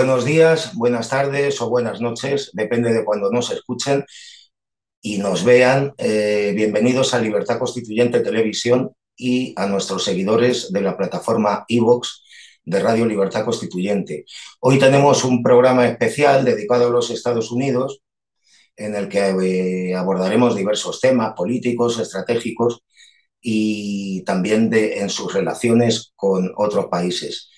Buenos días, buenas tardes o buenas noches, depende de cuando nos escuchen y nos vean. Eh, bienvenidos a Libertad Constituyente Televisión y a nuestros seguidores de la plataforma Evox de Radio Libertad Constituyente. Hoy tenemos un programa especial dedicado a los Estados Unidos en el que eh, abordaremos diversos temas políticos, estratégicos y también de, en sus relaciones con otros países.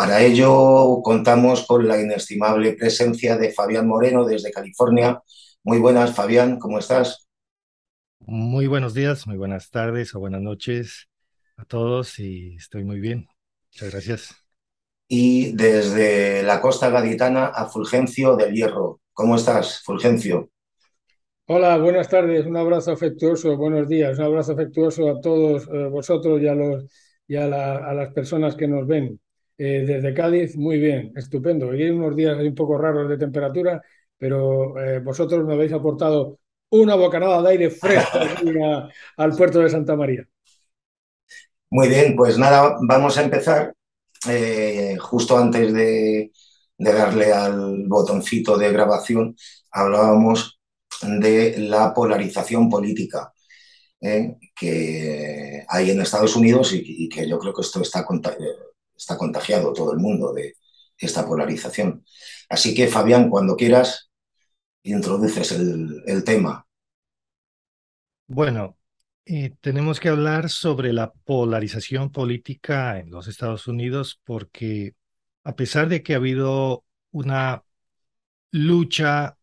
Para ello contamos con la inestimable presencia de Fabián Moreno desde California. Muy buenas, Fabián, ¿cómo estás? Muy buenos días, muy buenas tardes o buenas noches a todos y estoy muy bien. Muchas gracias. Y desde la costa gaditana a Fulgencio del Hierro. ¿Cómo estás, Fulgencio? Hola, buenas tardes, un abrazo afectuoso, buenos días, un abrazo afectuoso a todos eh, vosotros y los, a las personas que nos ven. Eh, desde Cádiz, muy bien, estupendo. hay unos días un poco raros de temperatura, pero eh, vosotros me habéis aportado una bocanada de aire fresco al puerto de Santa María. Muy bien, pues nada, vamos a empezar. Eh, justo antes de, darle al botoncito de grabación, hablábamos de la polarización política. que hay en Estados Unidos y, que yo creo que esto está está contagiado todo el mundo de esta polarización. Así que, Fabián, cuando quieras, introduces el, tema. Bueno, eh, tenemos que hablar sobre la polarización política en los Estados Unidos porque a pesar de que ha habido una lucha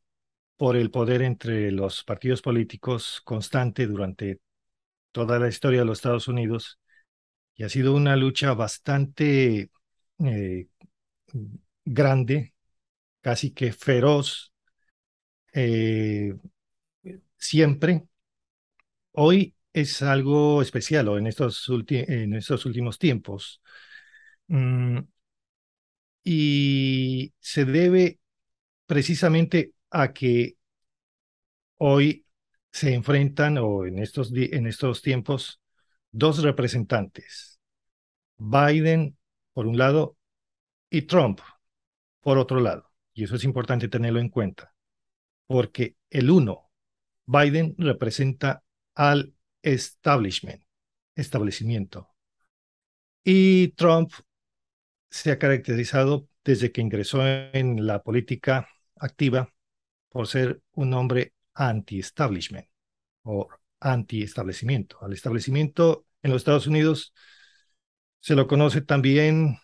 por el poder entre los partidos políticos constante durante toda la historia de los Estados Unidos, y ha sido una lucha bastante eh, grande, casi que feroz, eh, siempre. Hoy es algo especial en estos, en estos últimos tiempos. Mm, y se debe precisamente a que hoy se enfrentan o en estos, en estos tiempos dos representantes, Biden por un lado y Trump por otro lado. Y eso es importante tenerlo en cuenta, porque el uno, Biden representa al establishment, establecimiento. Y Trump se ha caracterizado desde que ingresó en la política activa por ser un hombre anti-establishment o antiestablecimiento. Al establecimiento en los Estados Unidos se lo conoce también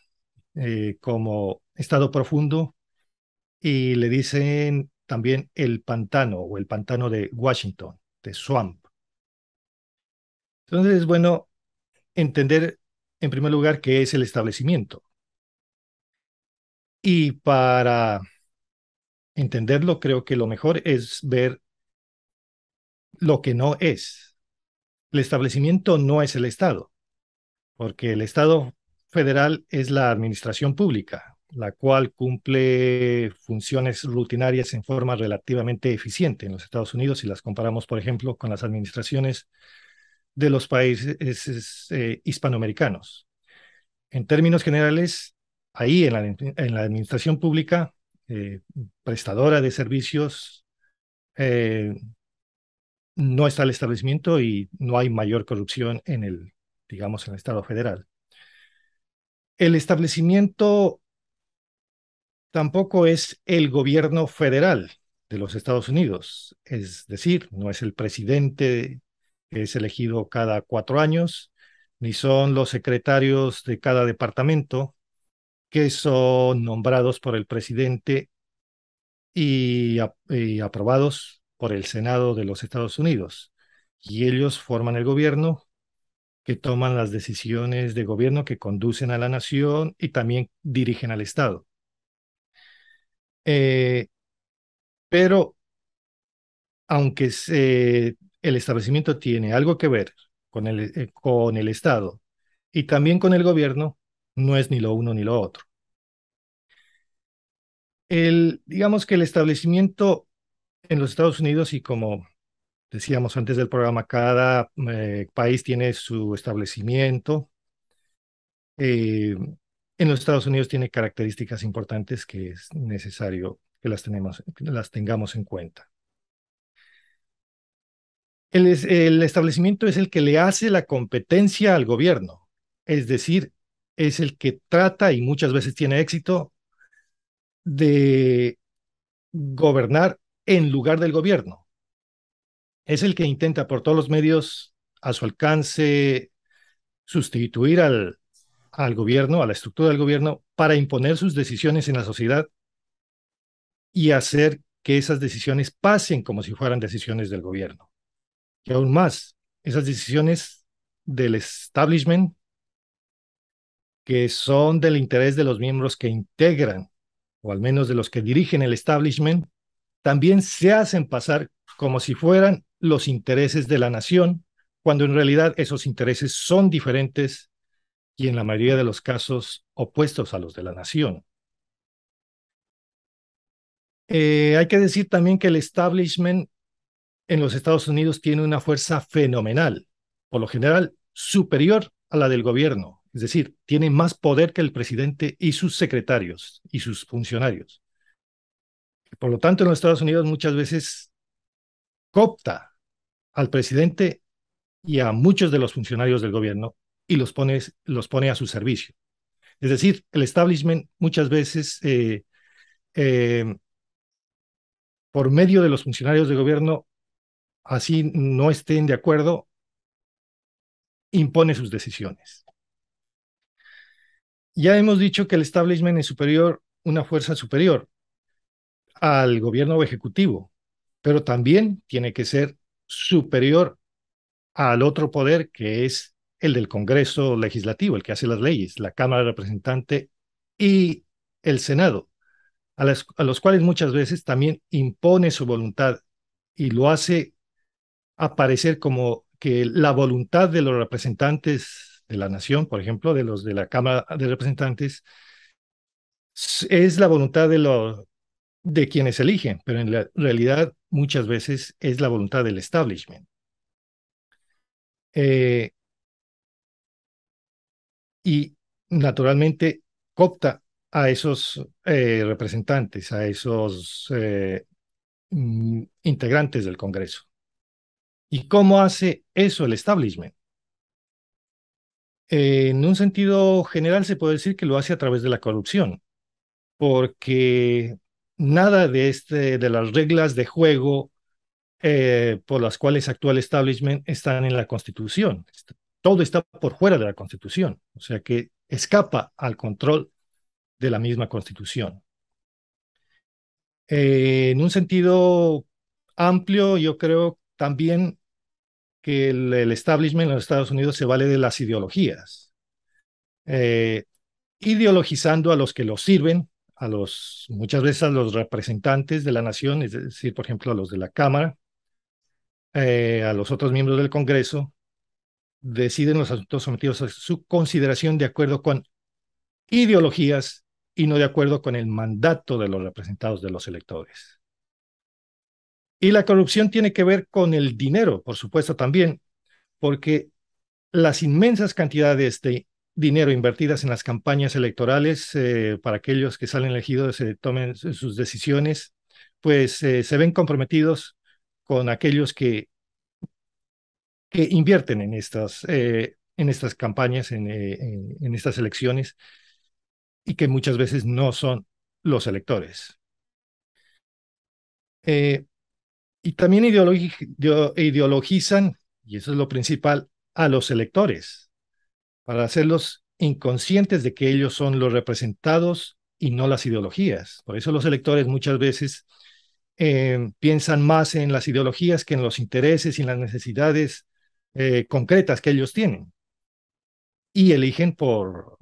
eh, como estado profundo y le dicen también el pantano o el pantano de Washington, de Swamp. Entonces es bueno entender en primer lugar qué es el establecimiento. Y para entenderlo creo que lo mejor es ver lo que no es. El establecimiento no es el Estado, porque el Estado federal es la administración pública, la cual cumple funciones rutinarias en forma relativamente eficiente en los Estados Unidos si las comparamos, por ejemplo, con las administraciones de los países eh, hispanoamericanos. En términos generales, ahí en la, administración pública, eh, prestadora de servicios, eh, no está el establecimiento y no hay mayor corrupción en el, digamos, en el Estado federal. El establecimiento tampoco es el gobierno federal de los Estados Unidos, es decir, no es el presidente que es elegido cada cuatro años, ni son los secretarios de cada departamento que son nombrados por el presidente y, aprobados por el Senado de los Estados Unidos y ellos forman el gobierno que toman las decisiones de gobierno que conducen a la nación y también dirigen al Estado. Eh, pero aunque el establecimiento tiene algo que ver con el, eh, con el Estado y también con el gobierno, no es ni lo uno ni lo otro. El, digamos que el establecimiento en los Estados Unidos y como decíamos antes del programa, cada eh, país tiene su establecimiento. Eh, en los Estados Unidos tiene características importantes que es necesario que las, tengamos en cuenta. el establecimiento es el que le hace la competencia al gobierno, es decir, es el que trata y muchas veces tiene éxito de gobernar en lugar del gobierno. Es el que intenta por todos los medios a su alcance sustituir al, gobierno, a la estructura del gobierno, para imponer sus decisiones en la sociedad y hacer que esas decisiones pasen como si fueran decisiones del gobierno. Y aún más, esas decisiones del establishment que son del interés de los miembros que integran, o al menos de los que dirigen el establishment, también se hacen pasar como si fueran los intereses de la nación, cuando en realidad esos intereses son diferentes y en la mayoría de los casos opuestos a los de la nación. Eh, hay que decir también que el establishment en los Estados Unidos tiene una fuerza fenomenal, por lo general superior a la del gobierno, es decir, tiene más poder que el presidente y sus secretarios y sus funcionarios. Por lo tanto, en los Estados Unidos muchas veces copta al presidente y a muchos de los funcionarios del gobierno y los pone, a su servicio. Es decir, el establishment muchas veces, eh, eh, por medio de los funcionarios de gobierno, así no estén de acuerdo, impone sus decisiones. Ya hemos dicho que el establishment es superior, una fuerza superior, al gobierno ejecutivo, pero también tiene que ser superior al otro poder que es el del Congreso Legislativo, el que hace las leyes, la Cámara de Representantes y el Senado, a, los cuales muchas veces también impone su voluntad y lo hace aparecer como que la voluntad de los representantes de la nación, por ejemplo, de los de la Cámara de Representantes, es la voluntad de, los de quienes eligen, pero en la realidad muchas veces es la voluntad del establishment. Eh, y naturalmente copta a esos eh, representantes, a esos eh, mm, integrantes del Congreso. ¿Y cómo hace eso el establishment? en un sentido general se puede decir que lo hace a través de la corrupción, porque nada de, este, de las reglas de juego eh, por las cuales actual establishment están en la Constitución. Todo está por fuera de la Constitución, o sea que escapa al control de la misma Constitución. Eh, en un sentido amplio, yo creo también que el, establishment en los Estados Unidos se vale de las ideologías, eh, ideologizando a los que lo sirven a los, muchas veces a los representantes de la nación, es decir, por ejemplo, a los de la Cámara, eh, a los otros miembros del Congreso, deciden los asuntos sometidos a su consideración de acuerdo con ideologías y no de acuerdo con el mandato de los representados de los electores. Y la corrupción tiene que ver con el dinero, por supuesto, también, porque las inmensas cantidades de dinero invertidas en las campañas electorales eh, para aquellos que salen elegidos se eh, tomen sus decisiones, pues eh, se ven comprometidos con aquellos que, que invierten en estas, en estas campañas, en, en, estas elecciones, y que muchas veces no son los electores. y también ideologizan, y eso es lo principal, a los electores para hacerlos inconscientes de que ellos son los representados y no las ideologías. Por eso los electores muchas veces eh, piensan más en las ideologías que en los intereses y en las necesidades eh, concretas que ellos tienen. Y eligen por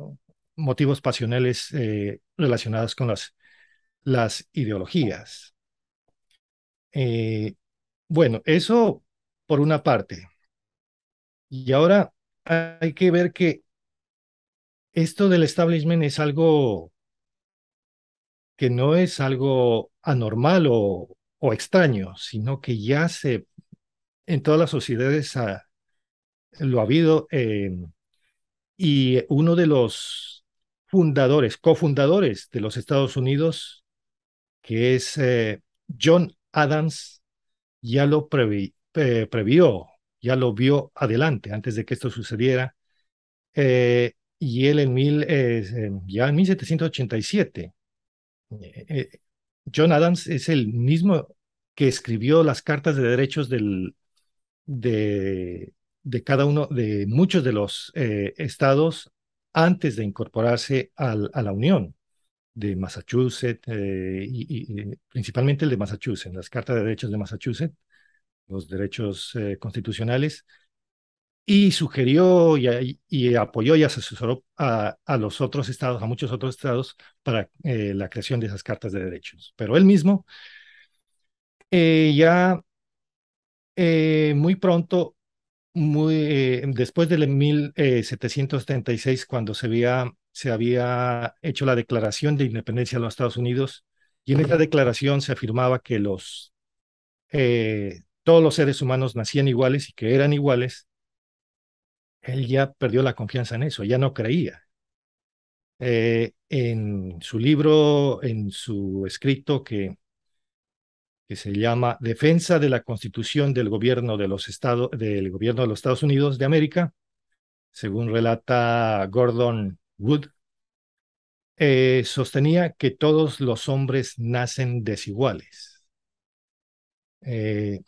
motivos pasionales eh, relacionados con las ideologías. bueno, eso por una parte. Y ahora hay que ver que esto del establishment es algo que no es algo anormal o, extraño, sino que ya se, en todas las sociedades ah, lo ha habido. Em, y uno de los fundadores, cofundadores de los Estados Unidos, que es eh, John Adams, ya lo eh, previó ya lo vio adelante, antes de que esto sucediera. Eh, y él en mil, ya en 1787, eh, eh, John Adams es el mismo que escribió las cartas de derechos del, de, de cada uno, de muchos de los estados antes de incorporarse a la Unión de Massachusetts y, principalmente el de Massachusetts, las cartas de derechos de Massachusetts, los derechos eh, constitucionales, y sugirió y, y, apoyó y asesoró a, los otros estados, a muchos otros estados, para eh, la creación de esas cartas de derechos. Pero él mismo eh, ya muy pronto, muy, después del 1776, cuando se había, se había hecho la declaración de independencia de los Estados Unidos, y en esa declaración se afirmaba que los todos los seres humanos nacían iguales y que eran iguales, él ya perdió la confianza en eso, ya no creía. Eh, en su libro, en su escrito que, que se llama Defensa de la Constitución del Gobierno de los Estados, del Gobierno de los Estados Unidos de América, según relata Gordon Wood, eh, sostenía que todos los hombres nacen desiguales. Eh,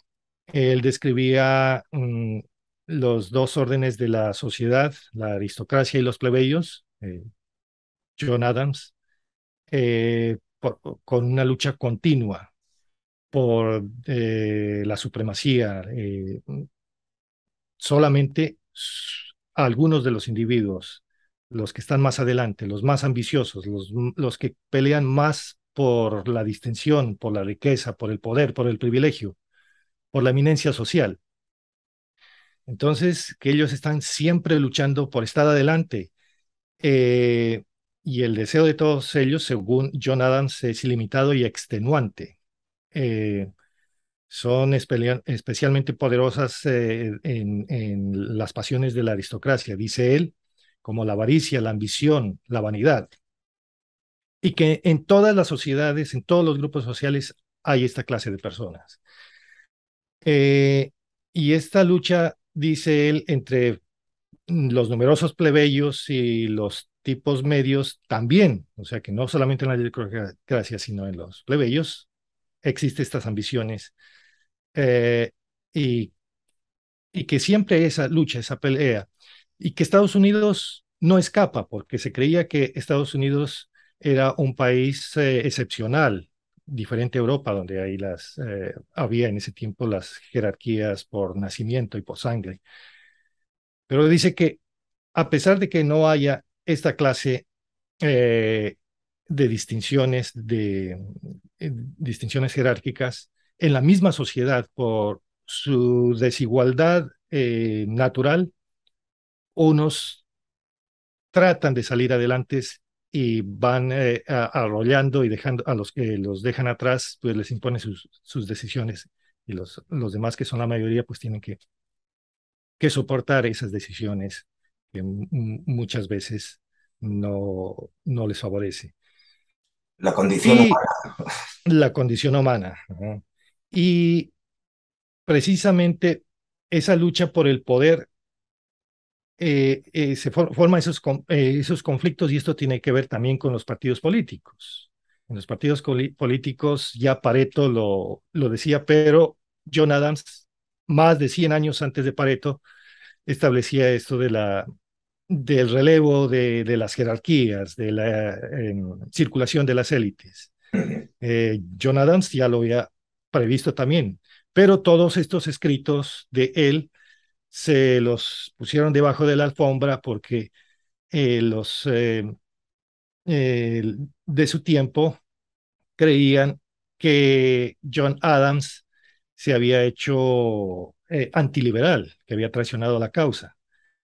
él describía mm, los dos órdenes de la sociedad, la aristocracia y los plebeyos, eh, John Adams, eh, con una lucha continua por eh, la supremacía. solamente algunos de los individuos, los que están más adelante, los más ambiciosos, los, los que pelean más por la distinción, por la riqueza, por el poder, por el privilegio, por la eminencia social. Entonces, que ellos están siempre luchando por estar adelante. Eh, y el deseo de todos ellos, según John Adams, es ilimitado y extenuante. Eh, son especialmente poderosas eh, en las pasiones de la aristocracia, dice él, como la avaricia, la ambición, la vanidad. Y que en todas las sociedades, en todos los grupos sociales, hay esta clase de personas eh, y esta lucha, dice él, entre mm, los numerosos plebeyos y los tipos medios también, o sea que no solamente en la democracia sino en los plebeyos, existen estas ambiciones eh, y, y que siempre esa lucha, esa pelea, y que Estados Unidos no escapa, porque se creía que Estados Unidos era un país eh, excepcional, diferente Europa, donde ahí las, eh, había en ese tiempo las jerarquías por nacimiento y por sangre. Pero dice que a pesar de que no haya esta clase eh, de distinciones, de eh, distinciones jerárquicas, en la misma sociedad por su desigualdad natural, unos tratan de salir adelante y van eh, arrollando y dejando a los que los dejan atrás, pues les impone sus, sus decisiones y los, los demás que son la mayoría pues tienen que, que soportar esas decisiones que muchas veces no, no les favorece. La condición humana. La condición humana. Y precisamente esa lucha por el poder eh, eh, se forman esos, eh, esos conflictos y esto tiene que ver también con los partidos políticos. En los partidos políticos, ya Pareto lo, lo decía, pero John Adams, más de 100 años antes de Pareto, establecía esto de la, del relevo de, de las jerarquías, de la em, circulación de las élites. John Adams ya lo había previsto también, pero todos estos escritos de él se los pusieron debajo de la alfombra porque eh, los eh, eh, de su tiempo creían que John Adams se había hecho antiliberal, que había traicionado la causa,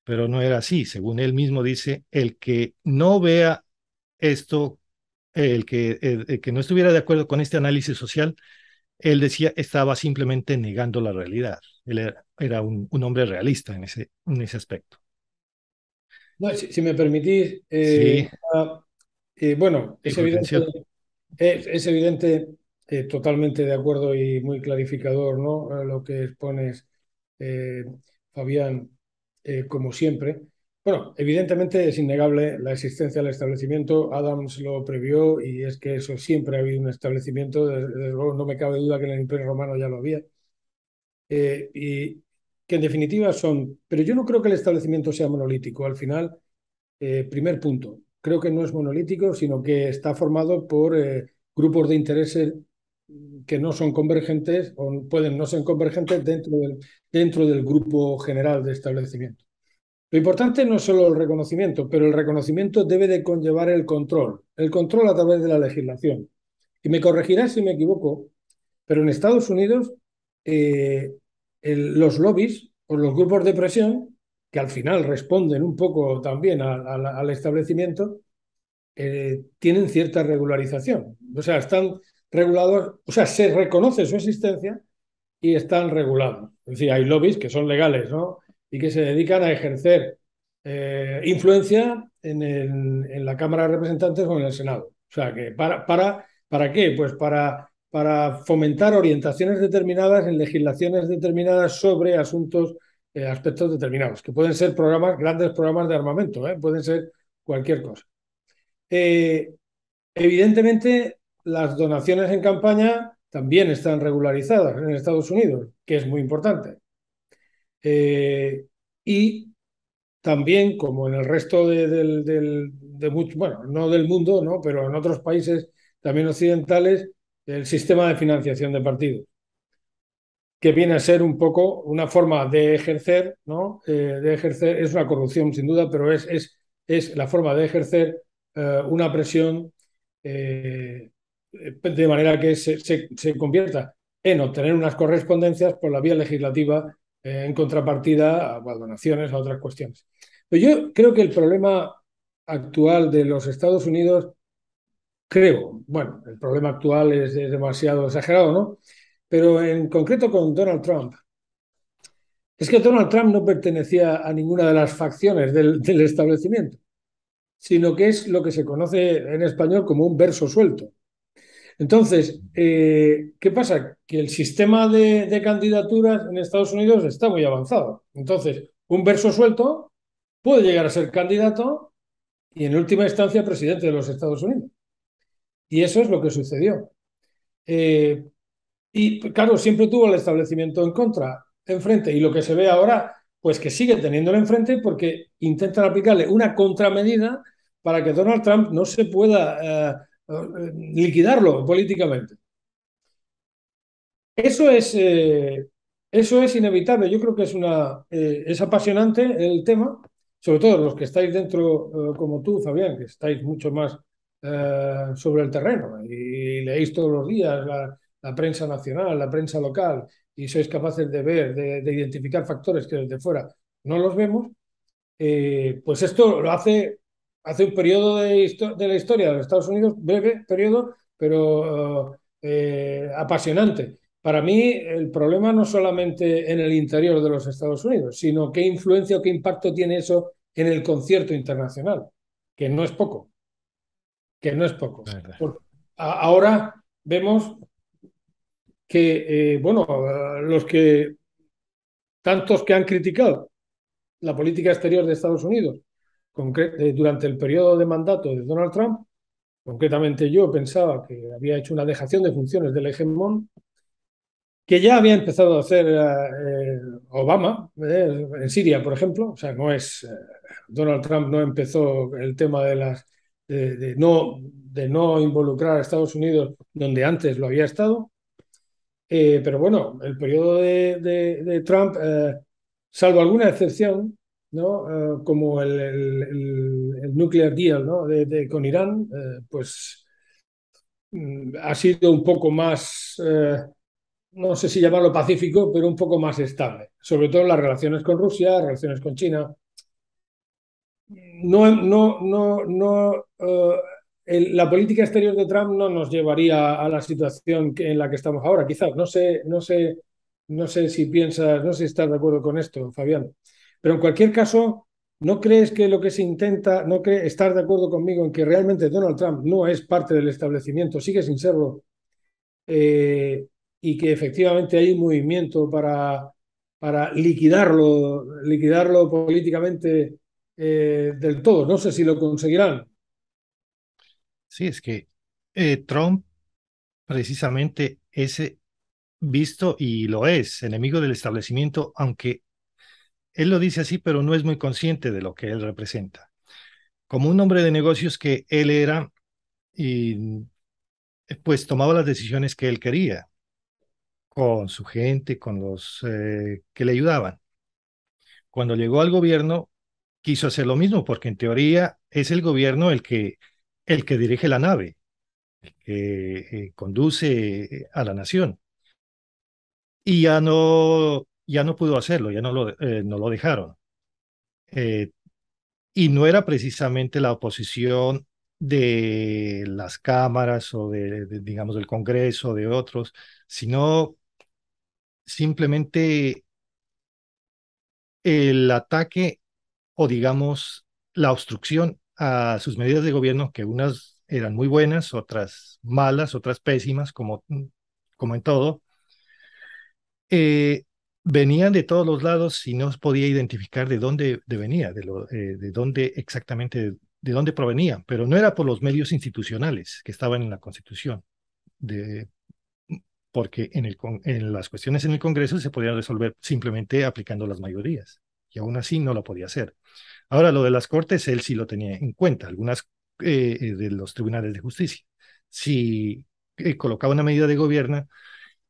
pero no era así. Según él mismo dice, el que no vea esto, el que, el que no estuviera de acuerdo con este análisis social, él decía estaba simplemente negando la realidad él era, un, hombre realista en ese, en ese aspecto. si, me permitís, eh, ah, eh, bueno, es evidente, es, eh, evidente totalmente de acuerdo y muy clarificador ¿no? lo que expones, Fabián, como siempre. Bueno, evidentemente es innegable la existencia del establecimiento, Adams lo previó y es que eso siempre ha habido un establecimiento, desde luego no me cabe duda que en el Imperio Romano ya lo había. Eh, y que en definitiva son... Pero yo no creo que el establecimiento sea monolítico. Al final, eh, primer punto, creo que no es monolítico, sino que está formado por eh, grupos de intereses que no son convergentes o pueden no ser convergentes dentro del, dentro del grupo general de establecimiento. Lo importante no es solo el reconocimiento, pero el reconocimiento debe de conllevar el control, el control a través de la legislación. Y me corregirá si me equivoco, pero en Estados Unidos eh, los lobbies o los grupos de presión, que al final responden un poco también al establecimiento, eh, tienen cierta regularización. O sea, están regulados, o sea, se reconoce su existencia y están regulados. Es decir, hay lobbies que son legales, ¿no? Y que se dedican a ejercer eh, influencia en, la Cámara de Representantes o en el Senado. O sea, que para, para, ¿para qué? Pues para para fomentar orientaciones determinadas en legislaciones determinadas sobre asuntos, eh, aspectos determinados, que pueden ser programas, grandes programas de armamento, ¿eh? pueden ser cualquier cosa. Eh, evidentemente, las donaciones en campaña también están regularizadas en Estados Unidos, que es muy importante. y también, como en el resto de, del, bueno, no del mundo, ¿no? pero en otros países también occidentales, el sistema de financiación de partidos, que viene a ser un poco una forma de ejercer, ¿no? Eh, de ejercer, es una corrupción sin duda, pero es, es, es la forma de ejercer eh, una presión eh, de manera que se, convierta en obtener unas correspondencias por la vía legislativa en contrapartida a donaciones, a otras cuestiones. yo creo que el problema actual de los Estados Unidos creo. Bueno, el problema actual es, demasiado exagerado, ¿no? Pero en concreto con Donald Trump. Es que Donald Trump no pertenecía a ninguna de las facciones del, establecimiento, sino que es lo que se conoce en español como un verso suelto. Entonces, eh, ¿qué pasa? Que el sistema de, candidaturas en Estados Unidos está muy avanzado. Entonces, un verso suelto puede llegar a ser candidato y en última instancia presidente de los Estados Unidos. Y eso es lo que sucedió. Eh, y claro, siempre tuvo el establecimiento en contra, enfrente. Y lo que se ve ahora, pues que sigue teniéndolo enfrente porque intentan aplicarle una contramedida para que Donald Trump no se pueda eh, liquidarlo políticamente. Eso es, eh, eso es inevitable. Yo creo que es, una, es apasionante el tema, sobre todo los que estáis dentro, como tú, Fabián, que estáis mucho más eh, sobre el terreno y leéis todos los días la, prensa nacional, la prensa local y sois capaces de ver, de, identificar factores que desde fuera no los vemos, eh, pues esto lo hace, hace un periodo de, la historia de los Estados Unidos, breve periodo, pero eh, apasionante. Para mí, el problema no solamente en el interior de los Estados Unidos, sino qué influencia o qué impacto tiene eso en el concierto internacional, que no es poco que no es poco. Ahora vemos que, eh, bueno, los que, tantos que han criticado la política exterior de Estados Unidos eh, durante el periodo de mandato de Donald Trump, concretamente yo pensaba que había hecho una dejación de funciones del hegemón, que ya había empezado a hacer eh, Obama en Siria, por ejemplo. O sea, no es. Donald Trump no empezó el tema de las de, no, de no involucrar a Estados Unidos donde antes lo había estado. Eh, pero bueno, el periodo de, Trump, eh, salvo alguna excepción, ¿no? Eh, como el, nuclear deal ¿no? de, con Irán, pues mm, ha sido un poco más, no sé si llamarlo pacífico, pero un poco más estable, sobre todo las relaciones con Rusia, relaciones con China, no, no, no, no eh, la política exterior de Trump no nos llevaría a la situación en la que estamos ahora, quizás. No sé, no sé, no sé si piensas, no sé si estás de acuerdo con esto, Fabián. Pero en cualquier caso, ¿no crees que lo que se intenta, no crees, estar de acuerdo conmigo en que realmente Donald Trump no es parte del establecimiento, sigue sin serlo? Eh, y que efectivamente hay un movimiento para, para liquidarlo, liquidarlo políticamente eh, del todo. No sé si lo conseguirán. Sí, es que eh, Trump precisamente es eh, visto y lo es, enemigo del establecimiento, aunque él lo dice así, pero no es muy consciente de lo que él representa. Como un hombre de negocios que él era, y pues tomaba las decisiones que él quería, con su gente, con los que le ayudaban. Cuando llegó al gobierno, quiso hacer lo mismo, porque en teoría es el gobierno el que, el que dirige la nave, el que eh, conduce eh, a la nación. Y ya no, ya no pudo hacerlo, ya no lo, eh, no lo dejaron. y no era precisamente la oposición de las cámaras o de, digamos, del Congreso, o de otros, sino simplemente el ataque o digamos la obstrucción a sus medidas de gobierno, que unas eran muy buenas, otras malas, otras pésimas, como, mm, como en todo, eh, venían de todos los lados y no se podía identificar de dónde venía, de, lo, eh, de dónde exactamente, de dónde provenía, pero no era por los medios institucionales que estaban en la Constitución, de, porque en, el, en las cuestiones en el Congreso se podían resolver simplemente aplicando las mayorías y aún así no lo podía hacer. Ahora, lo de las cortes, él sí lo tenía en cuenta, algunas eh, eh, de los tribunales de justicia. Si eh, colocaba una medida de gobierno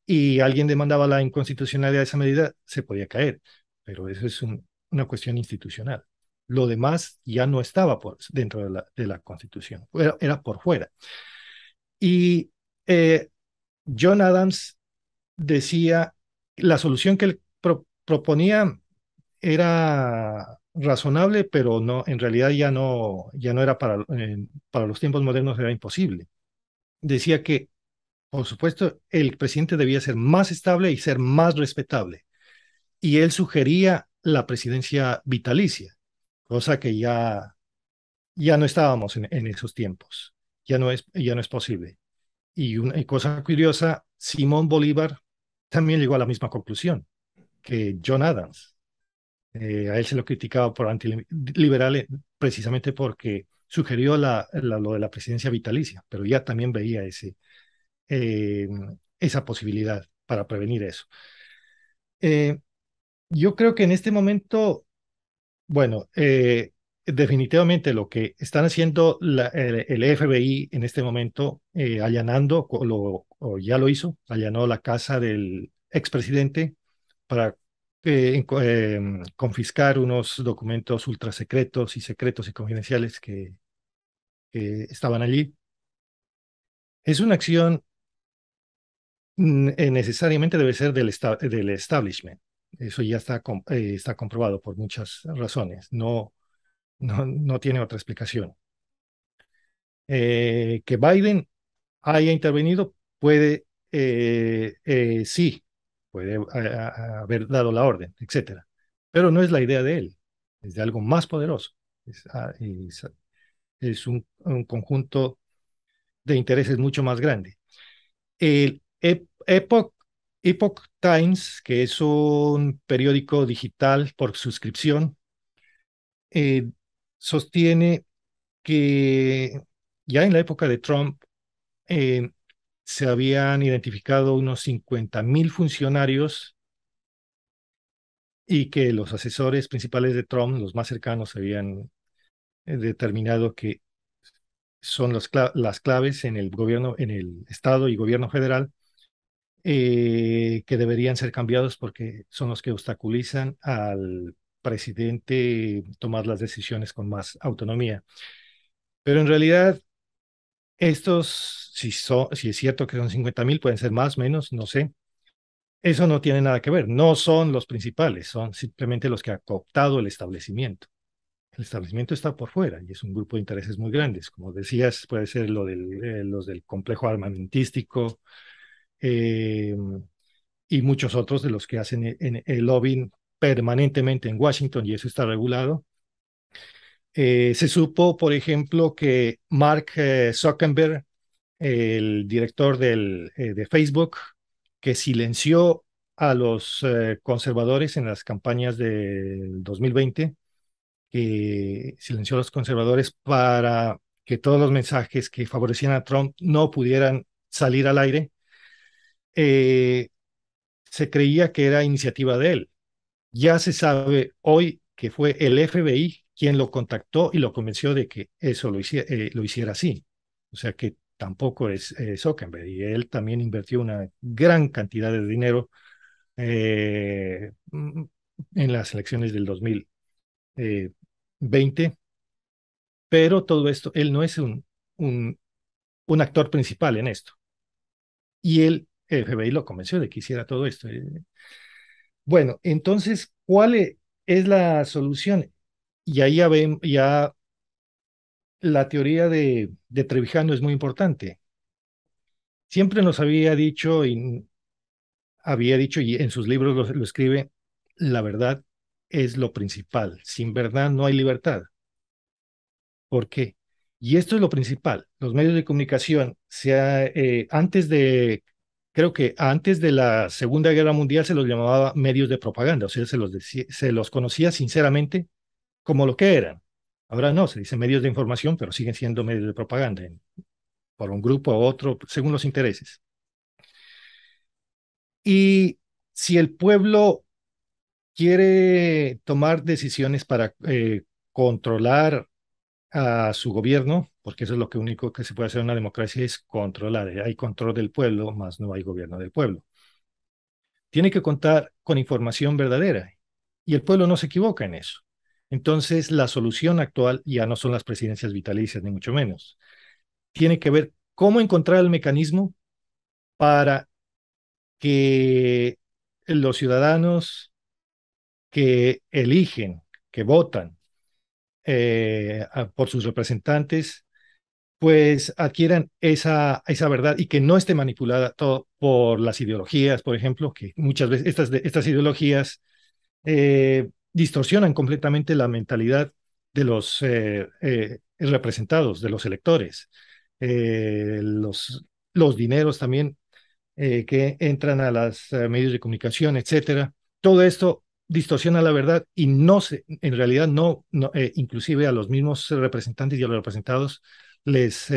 y alguien demandaba la inconstitucionalidad de esa medida, se podía caer, pero eso es una cuestión institucional. Lo demás ya no estaba dentro de la, Constitución, era, por fuera. Y John Adams decía, la solución que él proponía era razonable, pero no, en realidad ya no, ya no era para, para los tiempos modernos, era imposible. Decía que, por supuesto, el presidente debía ser más estable y ser más respetable. Y él sugería la presidencia vitalicia, cosa que ya, ya no estábamos en, esos tiempos, ya no es, ya no es posible. Y una cosa curiosa, Simón Bolívar también llegó a la misma conclusión que John Adams eh, a él se lo criticaba por antiliberales precisamente porque sugirió la, lo de la presidencia vitalicia, pero ya también veía ese, eh, esa posibilidad para prevenir eso. Eh, yo creo que en este momento, bueno, definitivamente lo que están haciendo el, FBI en este momento, allanando, o ya lo hizo, allanó la casa del expresidente para eh, em, confiscar unos documentos ultrasecretos y secretos y confidenciales que, estaban allí. Es una acción eh, necesariamente debe ser del, del establishment. Eso ya está, eh, está comprobado por muchas razones. No, no, no tiene otra explicación. que Biden haya intervenido puede, sí, puede eh, haber dado la orden, etcétera, Pero no es la idea de él, es de algo más poderoso. Es, ah, un, conjunto de intereses mucho más grande. El Epoch, Times, que es un periódico digital por suscripción, eh, sostiene que ya en la época de Trump, eh, se habían identificado unos 50.000 funcionarios y que los asesores principales de Trump, los más cercanos, habían eh, determinado que son las claves en el gobierno, en el Estado y gobierno federal, eh, que deberían ser cambiados porque son los que obstaculizan al presidente tomar las decisiones con más autonomía. Pero en realidad estos, si, si es cierto que son 50 mil, pueden ser más, menos, no sé. Eso no tiene nada que ver, no son los principales, son simplemente los que ha cooptado el establecimiento. El establecimiento está por fuera y es un grupo de intereses muy grandes. Como decías, puede ser lo del, eh, los del complejo armamentístico eh, y muchos otros de los que hacen el eh, lobbying permanentemente en Washington y eso está regulado eh, se supo, por ejemplo, que Mark eh, Zuckerberg, el director eh, de Facebook, que silenció a los conservadores en las campañas del 2020, que silenció a los conservadores para que todos los mensajes que favorecían a Trump no pudieran salir al aire, se creía que era iniciativa de él. Ya se sabe hoy que fue el FBI quien lo contactó y lo convenció de que eso lo eh, hiciera, así. O sea que tampoco es eh, Y él también invirtió una gran cantidad de dinero eh, mm, en las elecciones del 2020. Eh, Pero todo esto, él no es un, un actor principal en esto. Y el FBI lo convenció de que hiciera todo esto. Bueno, entonces, ¿cuál e-, es la solución? Y ahí ya, la teoría de, Trevijano es muy importante. Siempre nos había dicho, y había dicho, y en sus libros lo, escribe, la verdad es lo principal. Sin verdad no hay libertad. ¿Por qué? Y esto es lo principal. Los medios de comunicación, sea, eh, antes de, creo que antes de la Segunda Guerra Mundial se los llamaba medios de propaganda, o sea, se los, se los conocía sinceramente como lo que eran. Ahora no, se dicen medios de información, pero siguen siendo medios de propaganda, por un grupo o otro, según los intereses. Y si el pueblo quiere tomar decisiones para eh, controlar a su gobierno, porque eso es lo que único que se puede hacer en una democracia es controlar. Hay control del pueblo, más no hay gobierno del pueblo. Tiene que contar con información verdadera y el pueblo no se equivoca en eso. Entonces, la solución actual ya no son las presidencias vitalicias, ni mucho menos. Tiene que ver cómo encontrar el mecanismo para que los ciudadanos que eligen, que votan eh, por sus representantes, pues adquieran esa, verdad y que no esté manipulada por las ideologías, por ejemplo, que muchas veces estas, ideologías eh, distorsionan completamente la mentalidad de los eh, eh, representados, de los electores. Eh, los, los dineros también que entran a los medios de comunicación, etcétera. Todo esto distorsiona la verdad y no se, en realidad no, no inclusive a los mismos representantes y a los representados les,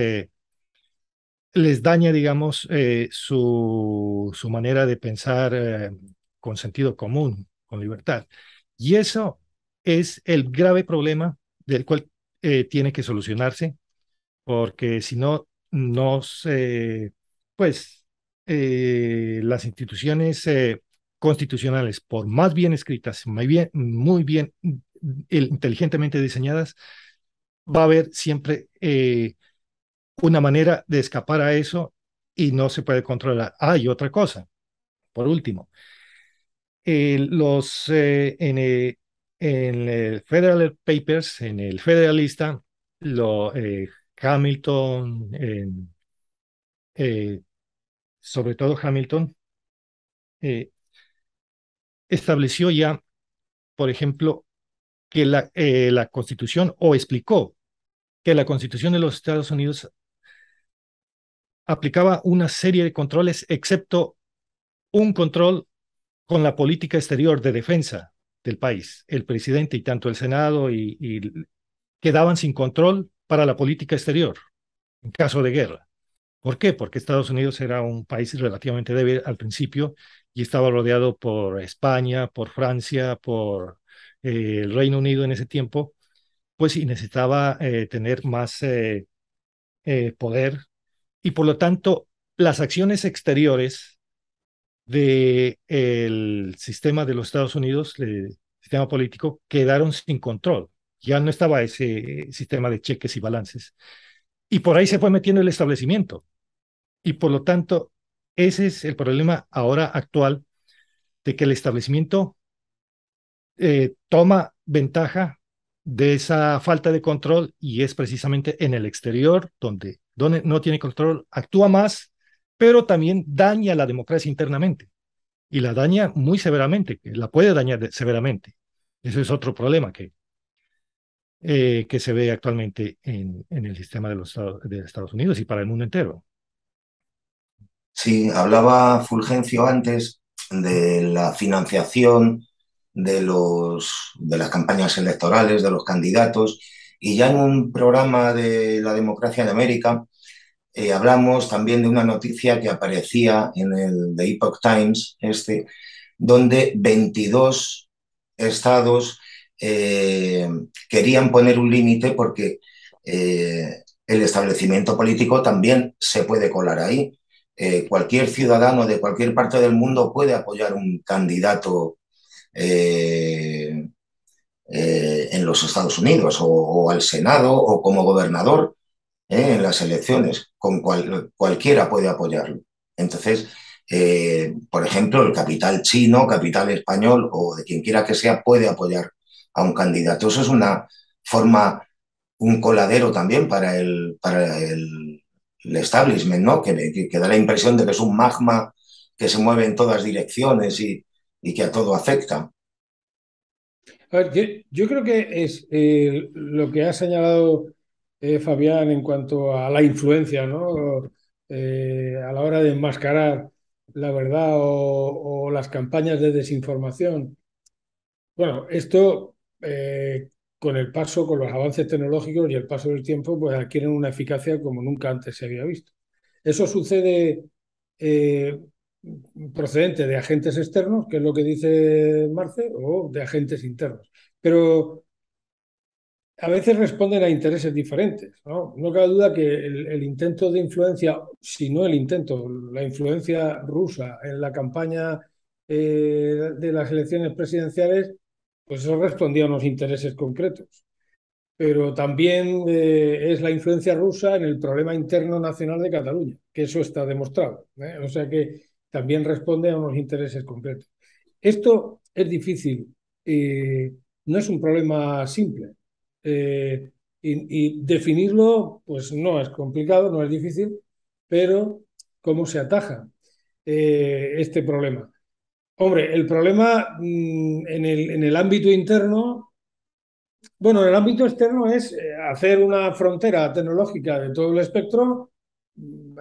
les daña, digamos, su, su, manera de pensar con sentido común, con libertad. Y eso es el grave problema del cual eh, tiene que solucionarse, porque si no, pues, eh, las instituciones eh, constitucionales, por más bien escritas, muy bien, muy bien inteligentemente diseñadas, va a haber siempre una manera de escapar a eso y no se puede controlar. Hay ah, otra cosa, por último, los, eh, eh, en, el, Federal Papers, en el Federalista, lo, eh, Hamilton, sobre todo Hamilton, estableció ya, por ejemplo, que la, la Constitución, o explicó que la Constitución de los Estados Unidos aplicaba una serie de controles, excepto un control con la política exterior de defensa del país. El presidente y tanto el Senado y, quedaban sin control para la política exterior en caso de guerra. ¿Por qué? Porque Estados Unidos era un país relativamente débil al principio y estaba rodeado por España, por Francia, por eh, el Reino Unido en ese tiempo, pues necesitaba eh, tener más eh, poder y por lo tanto las acciones exteriores del sistema de los Estados Unidos, el sistema político, quedaron sin control. Ya no estaba ese sistema de cheques y balances. Y por ahí se fue metiendo el establecimiento. Y por lo tanto, ese es el problema ahora actual de que el establecimiento eh, toma ventaja de esa falta de control y es precisamente en el exterior donde, donde no tiene control, actúa más pero también daña la democracia internamente y la daña muy severamente, la puede dañar severamente. Eso es otro problema que, eh, que se ve actualmente en, el sistema de los Estados, Estados Unidos y para el mundo entero. Sí, hablaba Fulgencio antes de la financiación de, los, de las campañas electorales, de los candidatos, y ya en un programa de la democracia en América eh, hablamos también de una noticia que aparecía en el The Epoch Times, este, donde 22 estados eh, querían poner un límite porque eh, el establecimiento político también se puede colar ahí. cualquier ciudadano de cualquier parte del mundo puede apoyar un candidato en los Estados Unidos o al Senado o como gobernador en las elecciones, con cualquiera puede apoyarlo. Entonces, eh, por ejemplo, el capital chino, capital español o de quien quiera que sea puede apoyar a un candidato. Eso es una forma, un coladero también para el, para el, establishment, ¿no? Que, que, da la impresión de que es un magma que se mueve en todas direcciones y, que a todo afecta. yo, creo que es eh, lo que ha señalado eh, Fabián, en cuanto a la influencia, ¿no? Eh, a la hora de enmascarar la verdad o, las campañas de desinformación. Bueno, esto eh, con el paso, con los avances tecnológicos y el paso del tiempo, pues adquieren una eficacia como nunca antes se había visto. Eso sucede procedente de agentes externos, que es lo que dice Marce, o de agentes internos. Pero a veces responden a intereses diferentes. No, cabe duda que el, intento de influencia, si no el intento, la influencia rusa en la campaña eh, de las elecciones presidenciales, pues eso respondía a unos intereses concretos. Pero también eh, es la influencia rusa en el problema interno nacional de Cataluña, que eso está demostrado. ¿eh? O sea que también responde a unos intereses concretos. Esto es difícil, no es un problema simple eh, y, definirlo, pues no es complicado, no es difícil, pero ¿cómo se ataja eh, este problema? Hombre, el problema mm, en, el, en, el, ámbito interno, bueno, en el ámbito externo es eh, hacer una frontera tecnológica de todo el espectro, mm,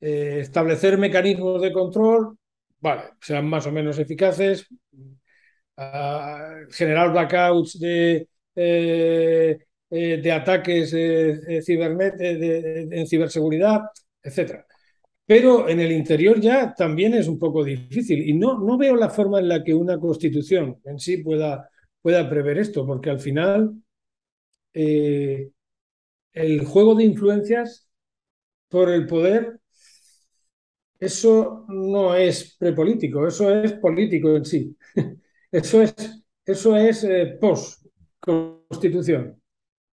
establecer mecanismos de control, vale, sean más o menos eficaces, mm, ah, generar blackouts de, eh, eh, de ataques eh, en ciberseguridad, etc. Pero en el interior ya también es un poco difícil y no, no veo la forma en la que una constitución en sí pueda, pueda prever esto, porque al final el juego de influencias por el poder eso no es prepolítico, eso es político en sí. Eso es, eso es post, Constitución.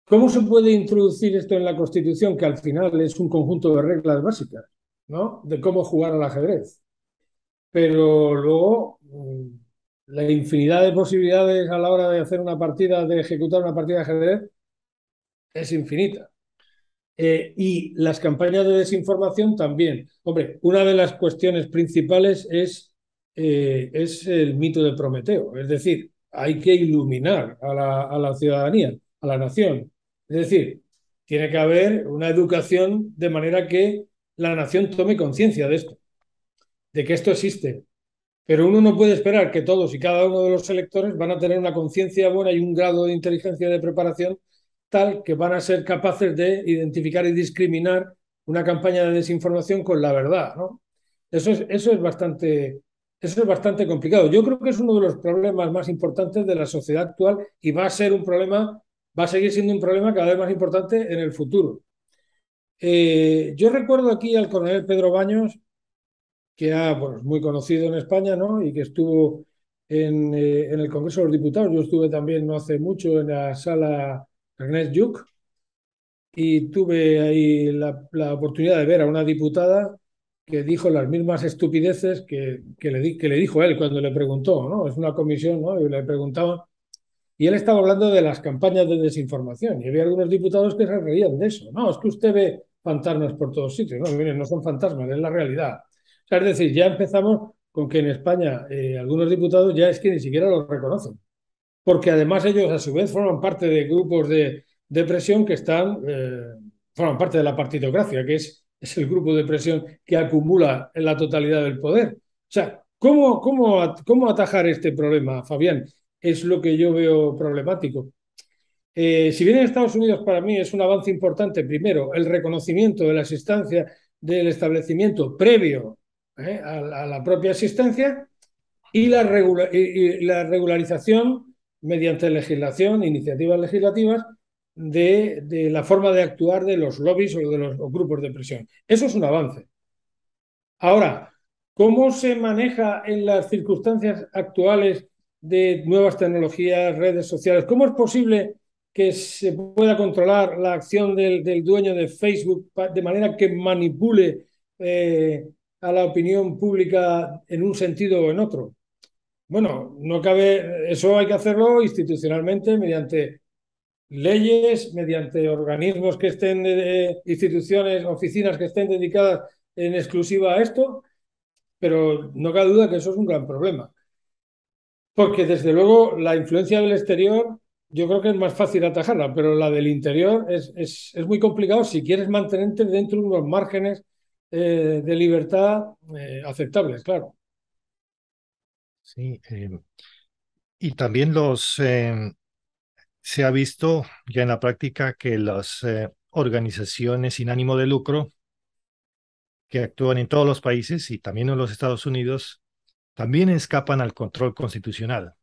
¿Cómo se puede introducir esto en la Constitución, que al final es un conjunto de reglas básicas, ¿no? De cómo jugar al ajedrez. Pero luego, mm, la infinidad de posibilidades a la hora de hacer una partida, de ejecutar una partida de ajedrez, es infinita. Eh, y las campañas de desinformación también. Hombre, una de las cuestiones principales es, eh, es el mito de Prometeo, es decir, hay que iluminar a la, ciudadanía, a la nación. Es decir, tiene que haber una educación de manera que la nación tome conciencia de esto, de que esto existe. Pero uno no puede esperar que todos y cada uno de los electores van a tener una conciencia buena y un grado de inteligencia de preparación tal que van a ser capaces de identificar y discriminar una campaña de desinformación con la verdad. ¿no? eso es bastante eso es bastante complicado. Yo creo que es uno de los problemas más importantes de la sociedad actual y va a ser un problema, va a seguir siendo un problema cada vez más importante en el futuro. Eh, yo recuerdo aquí al coronel Pedro Baños, que ha, pues, muy conocido en España, ¿no? Y que estuvo eh, en, el Congreso de los Diputados. Yo estuve también no hace mucho en la sala Ernest Lluc y tuve ahí la oportunidad de ver a una diputada que dijo las mismas estupideces que, le, que le dijo él cuando le preguntó, ¿no? Es una comisión, ¿no? Y le preguntaban. Y él estaba hablando de las campañas de desinformación. Y había algunos diputados que se reían de eso. No, es que usted ve fantasmas por todos sitios. No, miren, no son fantasmas, es la realidad. O sea, es decir, ya empezamos con que en España eh, algunos diputados ya es que ni siquiera los reconocen. Porque además ellos a su vez forman parte de grupos de, de presión que están, eh, forman parte de la partidocracia, que es es el grupo de presión que acumula en la totalidad del poder. O sea, ¿cómo, cómo, atajar este problema, Fabián? Es lo que yo veo problemático. Eh, si bien en Estados Unidos para mí es un avance importante, primero, el reconocimiento de la existencia del establecimiento previo ¿eh? a, la propia existencia y la, y la regularización mediante legislación, iniciativas legislativas, de, la forma de actuar de los lobbies o de los grupos de presión. Eso es un avance. Ahora, ¿cómo se maneja en las circunstancias actuales de nuevas tecnologías, redes sociales? ¿Cómo es posible que se pueda controlar la acción del, dueño de Facebook de manera que manipule eh, a la opinión pública en un sentido o en otro? Bueno, no cabe, eso hay que hacerlo institucionalmente mediante leyes, mediante organismos que estén, de eh, instituciones, oficinas que estén dedicadas en exclusiva a esto, pero no cabe duda que eso es un gran problema. Porque desde luego la influencia del exterior yo creo que es más fácil atajarla, pero la del interior es, muy complicado si quieres mantenerte dentro de unos márgenes eh, de libertad eh, aceptables, claro. Sí, y también los, se ha visto ya en la práctica que las eh, organizaciones sin ánimo de lucro que actúan en todos los países y también en los Estados Unidos también escapan al control constitucional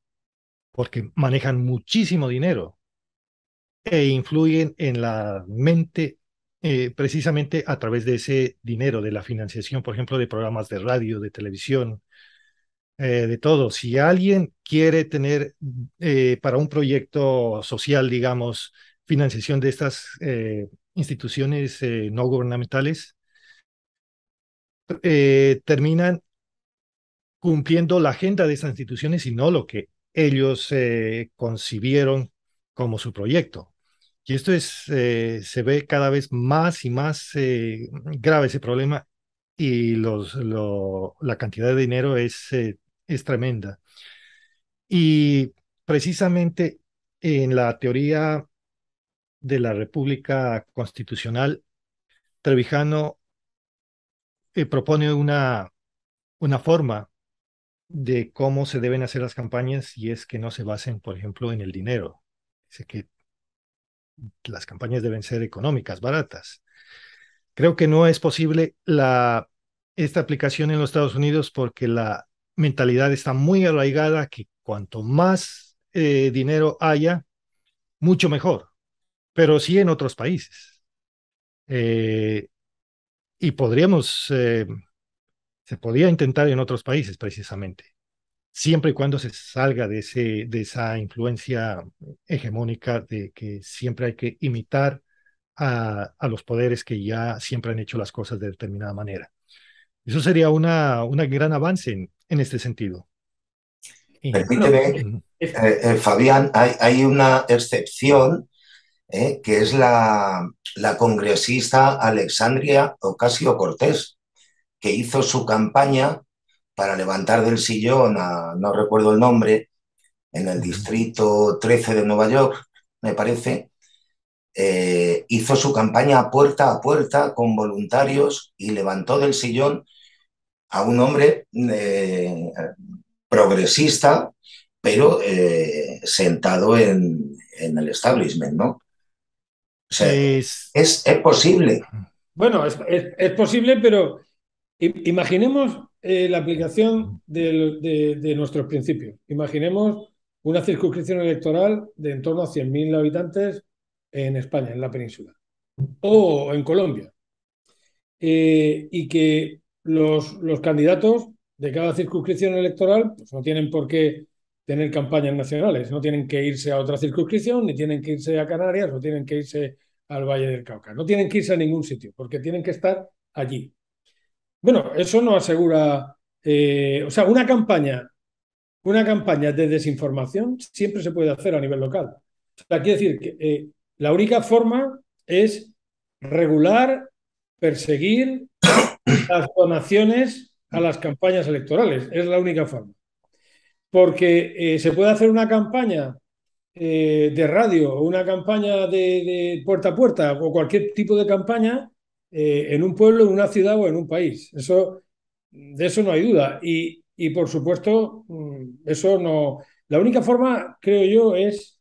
porque manejan muchísimo dinero e influyen en la mente eh, precisamente a través de ese dinero, de la financiación, por ejemplo, de programas de radio, de televisión, eh, de todo. Si alguien quiere tener eh, para un proyecto social, digamos, financiación de estas eh, instituciones no gubernamentales, terminan cumpliendo la agenda de estas instituciones y no lo que ellos concibieron como su proyecto. Y esto es, se ve cada vez más y más grave ese problema y los, la cantidad de dinero es es tremenda. Y precisamente en la teoría de la República Constitucional, Trevijano eh, propone una, una forma de cómo se deben hacer las campañas y es que no se basen, por ejemplo, en el dinero. Dice que las campañas deben ser económicas, baratas. Creo que no es posible la, esta aplicación en los Estados Unidos porque la, mentalidad está muy arraigada que cuanto más eh, dinero haya, mucho mejor, pero sí en otros países. Eh, y podríamos, eh, se podría intentar en otros países precisamente, siempre y cuando se salga de, ese, de esa influencia hegemónica de que siempre hay que imitar a, a los poderes que ya siempre han hecho las cosas de determinada manera. Eso sería una, una gran avance en, en este sentido. Permíteme, eh, eh, Fabián, hay, una excepción eh, que es la, congresista Alexandria Ocasio Cortés, que hizo su campaña para levantar del sillón no recuerdo el nombre, en el distrito 13 de Nueva York, me parece, hizo su campaña puerta a puerta con voluntarios y levantó del sillón a un hombre eh, progresista, pero eh, sentado en, el establishment, ¿no? O sea, es... posible. Bueno, es, posible, pero imaginemos eh, la aplicación de, nuestros principios. Imaginemos una circunscripción electoral de en torno a 100.000 habitantes en España, en la península, o en Colombia, y que los, candidatos de cada circunscripción electoral pues no tienen por qué tener campañas nacionales, no tienen que irse a otra circunscripción, ni tienen que irse a Canarias, no tienen que irse al Valle del Cauca, no tienen que irse a ningún sitio, porque tienen que estar allí. Bueno, eso no asegura, eh, o sea, una campaña, una campaña de desinformación siempre se puede hacer a nivel local. O sea, quiere decir que eh, la única forma es regular, perseguir, las donaciones a las campañas electorales. Es la única forma. Porque eh, se puede hacer una campaña eh, de radio o una campaña de, puerta a puerta o cualquier tipo de campaña eh, en un pueblo, en una ciudad o en un país. Eso, de eso no hay duda. Y, por supuesto, mm, eso no. La única forma, creo yo, es,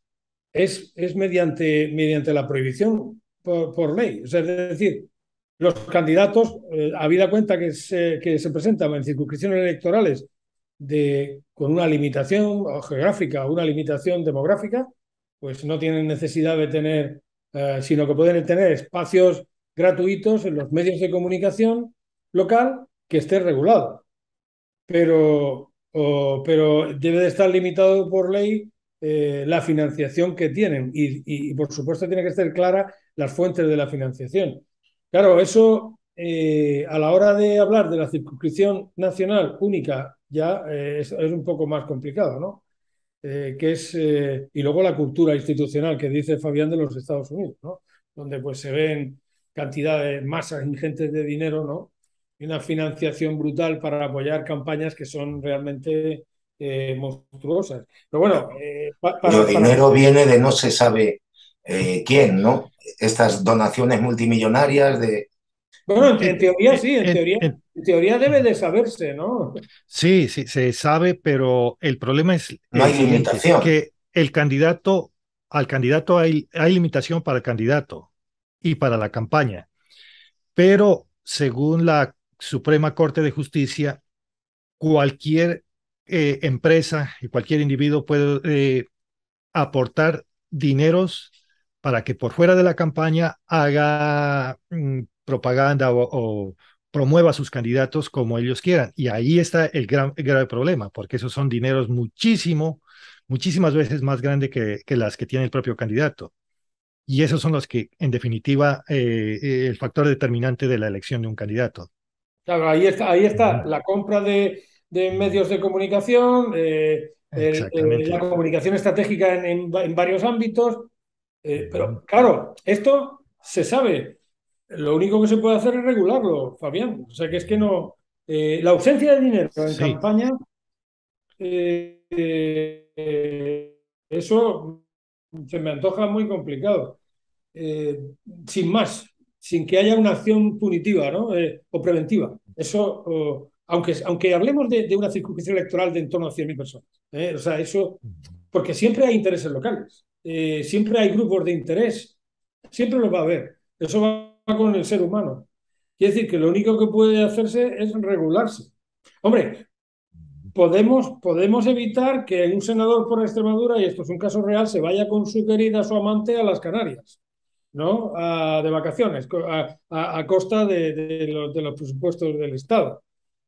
es, es mediante, mediante la prohibición por, ley. es decir, los candidatos, eh, habida cuenta que se, presentan en circunscripciones electorales con una limitación geográfica o una limitación demográfica, pues no tienen necesidad de tener, eh, sino que pueden tener espacios gratuitos en los medios de comunicación local que esté regulado. Pero, debe de estar limitado por ley eh, la financiación que tienen y, por supuesto, tiene que ser clara las fuentes de la financiación. Claro, eso eh, a la hora de hablar de la circunscripción nacional única ya eh, es, un poco más complicado, ¿no? Eh, que es, y luego la cultura institucional que dice Fabián de los Estados Unidos, ¿no? Donde pues se ven cantidades, masas ingentes de dinero, ¿no? Y una financiación brutal para apoyar campañas que son realmente monstruosas. Pero bueno, para el dinero viene de no se sabe eh, quién, ¿no? Estas donaciones multimillonarias de... Bueno, en, eh, teoría eh, sí, en, teoría, debe de saberse, ¿no? Sí, sí, se sabe, pero el problema es... No limitación. Que el candidato, al candidato hay, hay limitación para el candidato y para la campaña. Pero según la Suprema Corte de Justicia, cualquier empresa y cualquier individuo puede aportar dineros para que por fuera de la campaña haga mm, propaganda o, promueva a sus candidatos como ellos quieran. Y ahí está el, gran, grave problema, porque esos son dineros muchísimo, muchísimas veces más grandes que, que, las que tiene el propio candidato. Y esos son los que, en definitiva, eh, eh, el factor determinante de la elección de un candidato. Claro, ahí está, ahí está la compra de, medios de comunicación, eh, la comunicación estratégica en varios ámbitos, eh, pero claro, esto se sabe. Lo único que se puede hacer es regularlo, Fabián. O sea que es que no. Eh, la ausencia de dinero en campaña, eh, eso se me antoja muy complicado. sin más, sin que haya una acción punitiva o preventiva. Eso, aunque, aunque hablemos de, una circunscripción electoral de en torno a 100.000 personas. O sea, eso, porque siempre hay intereses locales. Eh, siempre hay grupos de interés, siempre los va a haber. Eso va con el ser humano. Quiere decir que lo único que puede hacerse es regularse. Hombre, podemos, podemos evitar que un senador por Extremadura, y esto es un caso real, se vaya con su querida, su amante, a las Canarias, ¿no? de vacaciones, a, costa de los presupuestos del Estado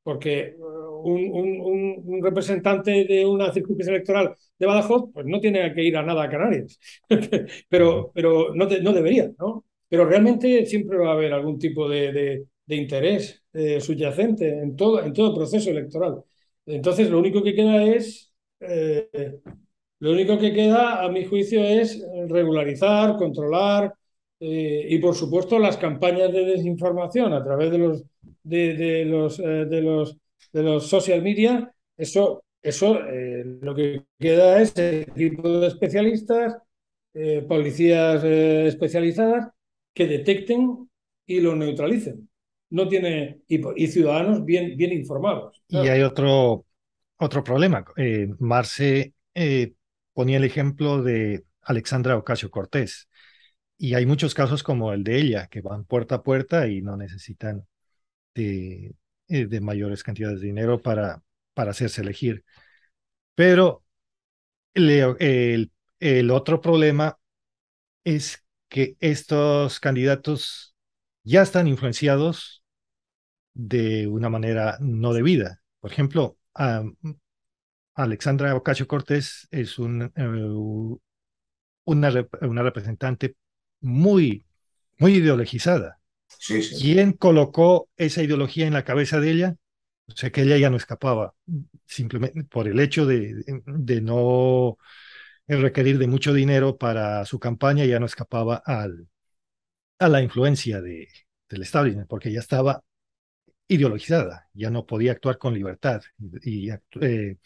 porque eh, un, representante de una circunscripción electoral de Badajoz pues no tiene que ir a nada a Canarias, pero, pero no, debería, ¿no? Pero realmente siempre va a haber algún tipo de, interés eh, subyacente en todo, en todo proceso electoral. Entonces, lo único que queda es, eh, lo único que queda, a mi juicio, es regularizar, controlar, eh, y por supuesto las campañas de desinformación a través de los de, los eh, de los de los social media eso eso eh, lo que queda es el tipo de especialistas policías especializadas que detecten y lo neutralicen no tiene y, ciudadanos bien bien informados y hay otro otro problema Marce ponía el ejemplo de Alexandra Ocasio Cortés y hay muchos casos como el de ella, que van puerta a puerta y no necesitan de, eh, mayores cantidades de dinero para, para hacerse elegir. Pero el, otro problema es que estos candidatos ya están influenciados de una manera no debida. Por ejemplo, Alexandra Ocasio Cortés es un, eh, una, una representante muy, muy ideologizada. ¿Quién colocó esa ideología en la cabeza de ella? O sea, que ella ya no escapaba, simplemente por el hecho de, no requerir de mucho dinero para su campaña, ya no escapaba al, a la influencia de, del establishment, porque ya estaba ideologizada, ya no podía actuar con libertad y, eh,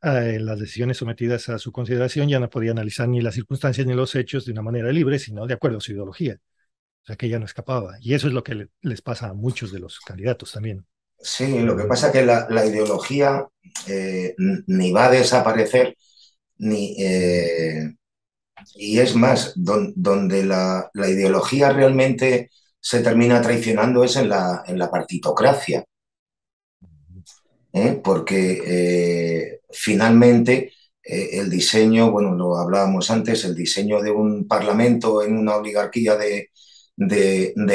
eh, las decisiones sometidas a su consideración ya no podía analizar ni las circunstancias ni los hechos de una manera libre, sino de acuerdo a su ideología. O sea que ya no escapaba. Y eso es lo que les pasa a muchos de los candidatos también. Sí, lo que pasa es que la, la ideología eh, ni va a desaparecer, ni... Eh, y es más, donde la, la, ideología realmente se termina traicionando es en la, en la partitocracia. ¿eh? porque eh, finalmente eh, el diseño, bueno, lo hablábamos antes, el diseño de un parlamento en una oligarquía de,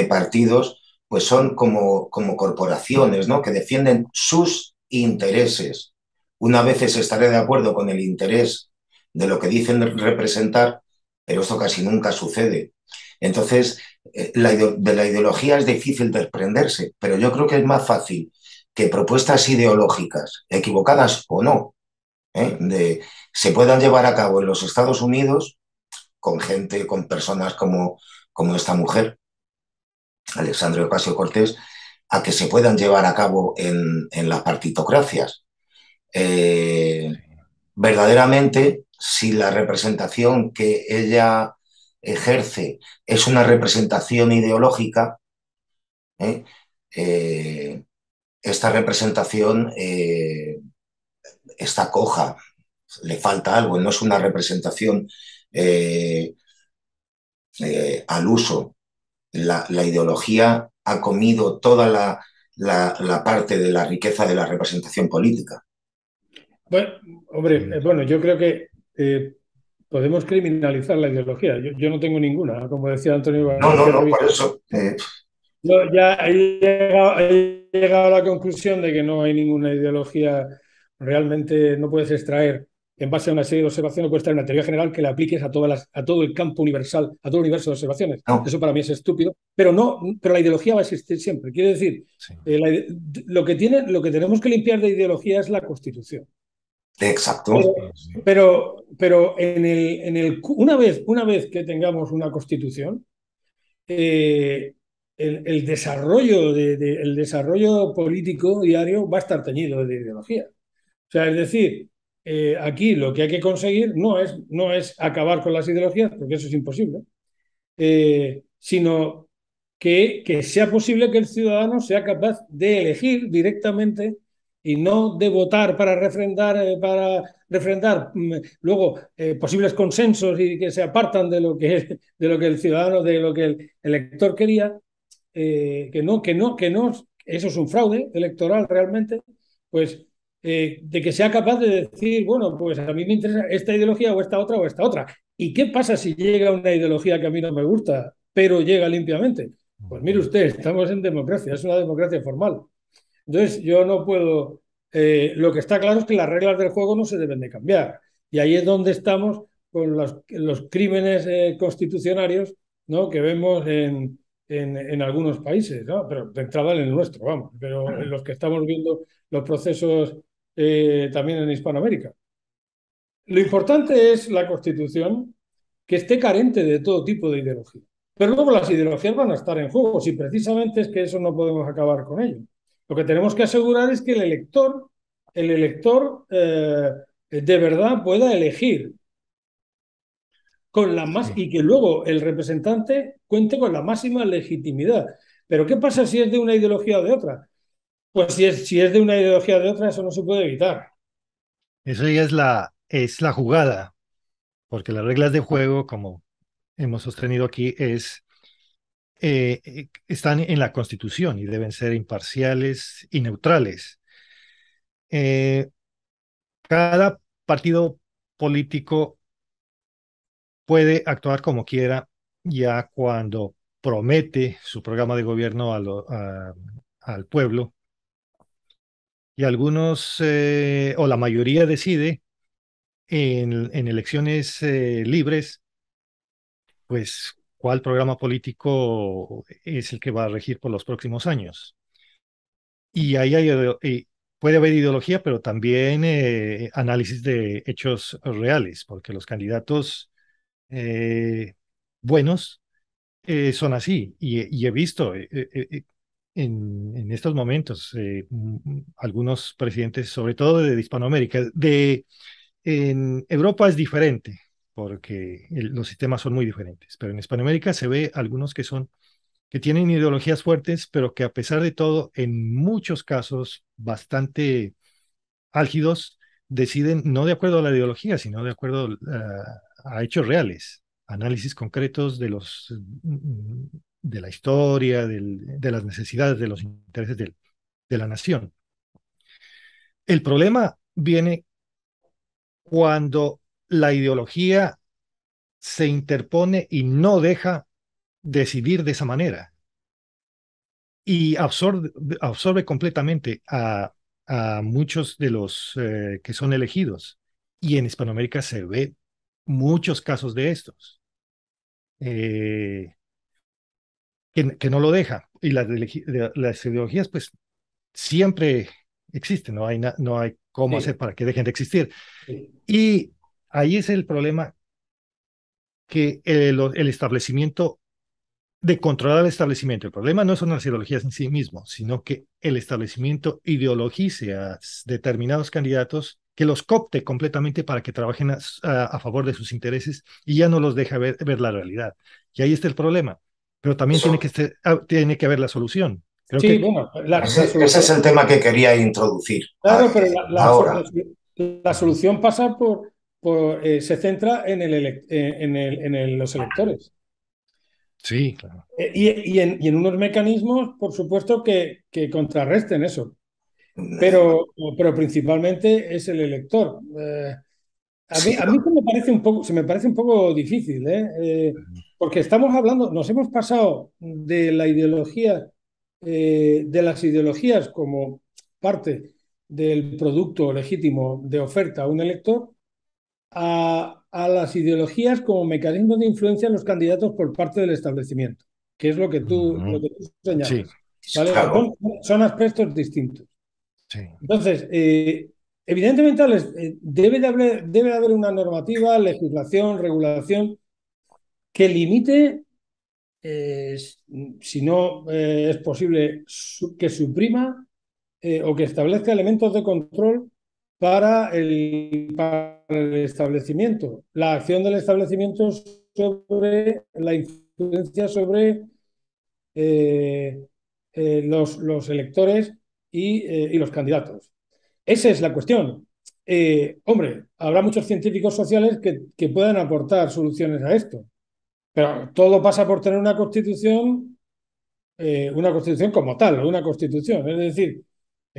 partidos, pues son como, corporaciones ¿no? que defienden sus intereses. Una vez se estaré de acuerdo con el interés de lo que dicen representar, pero esto casi nunca sucede. Entonces, de la ideología es difícil desprenderse, pero yo creo que es más fácil que propuestas ideológicas, equivocadas o no, ¿eh? de, se puedan llevar a cabo en los Estados Unidos con gente, con personas como, como esta mujer, Alexandre Ocasio Cortés, a que se puedan llevar a cabo en, las partitocracias. Eh, verdaderamente, si la representación que ella ejerce es una representación ideológica, ¿eh? eh esta representación eh, esta coja, le falta algo, no es una representación eh, eh, al uso. La, ideología ha comido toda la, parte de la riqueza de la representación política. Bueno, hombre, mm. bueno, yo creo que podemos criminalizar la ideología. Yo, yo, no tengo ninguna, como decía Antonio. No, no, no, por eso ya he llegado, a la conclusión de que no hay ninguna ideología realmente, no puedes extraer en base a una serie de observaciones, puedes extraer una teoría general que la apliques a, todas a todo el campo universal, a todo el universo de observaciones. Eso para mí es estúpido, pero no, pero la ideología va a existir siempre. Quiero decir, eh, lo, que tiene, lo que tenemos que limpiar de ideología es la constitución. Exacto. Pero, pero, en el, en el, una, vez, una vez que tengamos una constitución, eh, el, el desarrollo de, el desarrollo político diario va a estar teñido de ideología. O sea, es decir, eh, aquí lo que hay que conseguir no es, no es acabar con las ideologías, porque eso es imposible, eh, sino que, que sea posible que el ciudadano sea capaz de elegir directamente y no de votar para refrendar, eh, para refrendar mm, luego posibles consensos y que se apartan de lo que, de lo que el ciudadano, de lo que el elector quería, eh, que no, que no, que no, eso es un fraude electoral realmente, pues eh, de que sea capaz de decir, bueno, pues a mí me interesa esta ideología o esta otra o esta otra. ¿Y qué pasa si llega una ideología que a mí no me gusta, pero llega limpiamente? Pues mire usted, estamos en democracia, es una democracia formal. Entonces, yo no puedo... Eh, lo que está claro es que las reglas del juego no se deben de cambiar. Y ahí es donde estamos con los, los crímenes constitucionarios ¿no? que vemos en, en, algunos países, pero de entrada en el nuestro, vamos, pero en los que estamos viendo los procesos eh, también en Hispanoamérica. Lo importante es la Constitución que esté carente de todo tipo de ideología. Pero luego las ideologías van a estar en juego, si precisamente es que eso no podemos acabar con ello. Lo que tenemos que asegurar es que el elector, el elector eh, de verdad pueda elegir con la más, y que luego el representante cuente con la máxima legitimidad. Pero ¿qué pasa si es de una ideología o de otra? Pues si es, si es de una ideología o de otra, eso no se puede evitar. Eso ya es la, es la jugada, porque las reglas de juego, como hemos sostenido aquí, es, eh, eh, están en la Constitución y deben ser imparciales y neutrales. Eh, cada partido político puede actuar como quiera ya cuando promete su programa de gobierno al pueblo. Y algunos, eh, o la mayoría decide en, elecciones eh, libres, pues cuál programa político es el que va a regir por los próximos años. Y ahí eh, puede haber ideología, pero también análisis de hechos reales, porque los candidatos eh, buenos eh, son así. Y, eh, he visto en, estos momentos algunos presidentes, sobre todo de Hispanoamérica, de, en Europa es diferente porque los sistemas son muy diferentes, pero en Hispanoamérica se ve algunos que son que tienen ideologías fuertes, pero que a pesar de todo, en muchos casos bastante álgidos, deciden no de acuerdo a la ideología, sino de acuerdo a, ah, a hechos reales, análisis concretos de, los, de la historia, de las necesidades, de los intereses de la nación. El problema viene cuando la ideología se interpone y no deja decidir de esa manera y absorbe, completamente a, muchos de los eh, que son elegidos. Y en Hispanoamérica se ve muchos casos de estos. Eh, que, no lo deja. Y las, ideologías, pues, siempre existen, no hay, nada no hay cómo hacer para que dejen de existir. Y ahí es el problema que el, establecimiento, de controlar el establecimiento, el problema no son las ideologías en sí mismo, sino que el establecimiento ideologice a determinados candidatos que los copte completamente para que trabajen a, favor de sus intereses y ya no los deja ver, la realidad. Y ahí está el problema. Pero también tiene que, ah, que haber la solución. ese, es el tema que quería introducir. Claro, pero la, solución pasa por, eh, se centra en, el, en, el, en los electores. Sí, claro. Eh, y, en, unos mecanismos, por supuesto, que contrarresten eso. Pero, pero principalmente es el elector. Eh, a, mí, se, me parece un poco, se me parece un poco difícil, ¿eh? Eh, porque estamos hablando, nos hemos pasado de la ideología, de las ideologías como parte del producto legítimo de oferta a un elector, a, las ideologías como mecanismo de influencia en los candidatos por parte del establecimiento, que es lo que tú, señalas. son aspectos distintos. Entonces, eh, evidentemente eh, debe, de haber, debe haber una normativa, legislación, regulación que limite, eh, si no es posible, que suprima o que establezca elementos de control para el, el establecimiento, la acción del establecimiento sobre la influencia sobre los, los, electores eh, y, los candidatos. Esa es la cuestión. Eh, hombre, habrá muchos científicos sociales que, puedan aportar soluciones a esto, pero todo pasa por tener una constitución, eh, una constitución como tal, una constitución, es decir,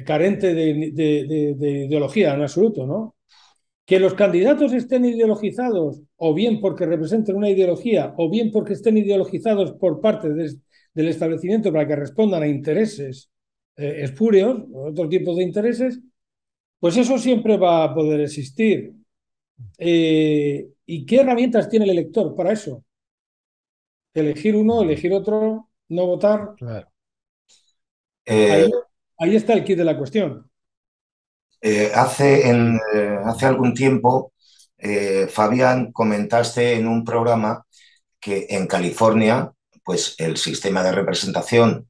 carente de, de, ideología en absoluto, ¿no? Que los candidatos estén ideologizados, o bien porque representen una ideología, o bien porque estén ideologizados por parte del establecimiento para que respondan a intereses eh, espurios, otro tipo de intereses, pues eso siempre va a poder existir. Eh, ¿Y qué herramientas tiene el elector para eso? Elegir uno, elegir otro, no votar. Claro. Eh, ahí, está el kit de la cuestión. Eh, hace, hace algún tiempo, Fabián, comentaste en un programa que en California, pues el sistema de representación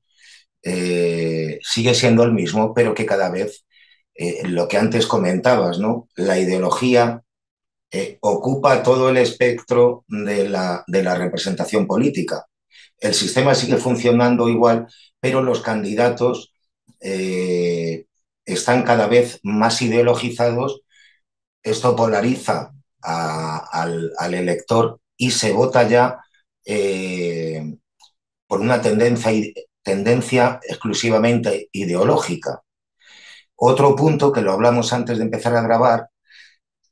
eh, sigue siendo el mismo, pero que cada vez, eh, lo que antes comentabas, ¿no? La ideología eh, ocupa todo el espectro de la, representación política. El sistema sigue funcionando igual, pero los candidatos están cada vez más ideologizados. Esto polariza al, elector y se vota ya por una tendencia tendencia exclusivamente ideológica. Otro punto que lo hablamos antes de empezar a grabar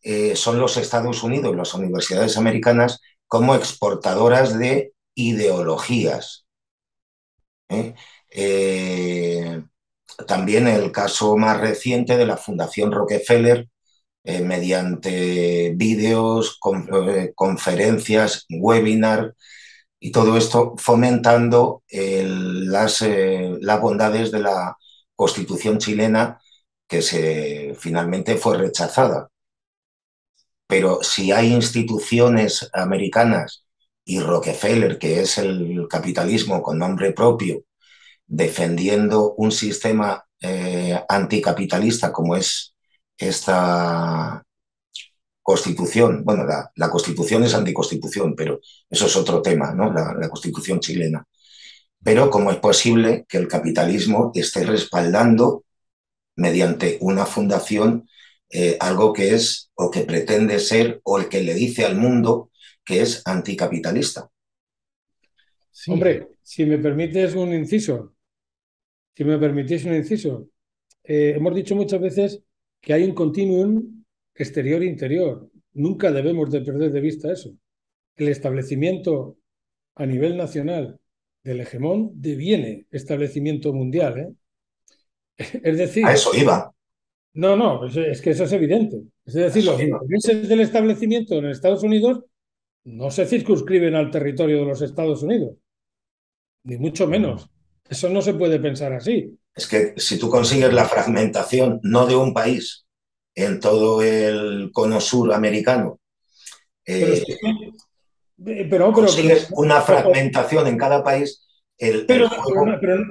eh, son los Estados Unidos, las universidades americanas, como exportadoras de ideologías. ¿eh? Eh, también el caso más reciente de la Fundación Rockefeller, mediante vídeos, conferencias, webinar, y todo esto fomentando las, eh, las bondades de la Constitución chilena que se, finalmente fue rechazada. Pero si hay instituciones americanas y Rockefeller, que es el capitalismo con nombre propio, defendiendo un sistema eh, anticapitalista como es esta, constitución, bueno, la, constitución es anticonstitución, pero eso es otro tema, ¿no? La, constitución chilena. Pero cómo es posible que el capitalismo esté respaldando mediante una fundación eh, algo que es o que pretende ser o el que le dice al mundo que es anticapitalista. Hombre, si me permites un inciso, si me permitís un inciso, eh, hemos dicho muchas veces que hay un continuum exterior-interior. E Nunca debemos de perder de vista eso. El establecimiento a nivel nacional del hegemón deviene establecimiento mundial. ¿eh? Es decir... A eso iba. No, no, es que eso es evidente. Es decir, los intereses del establecimiento en Estados Unidos no se circunscriben al territorio de los Estados Unidos, ni mucho menos. Eso no se puede pensar así. Es que si tú consigues la fragmentación no de un país, en todo el cono sur americano. pero, eh, eh, pero, una fragmentación en cada país. El, pero,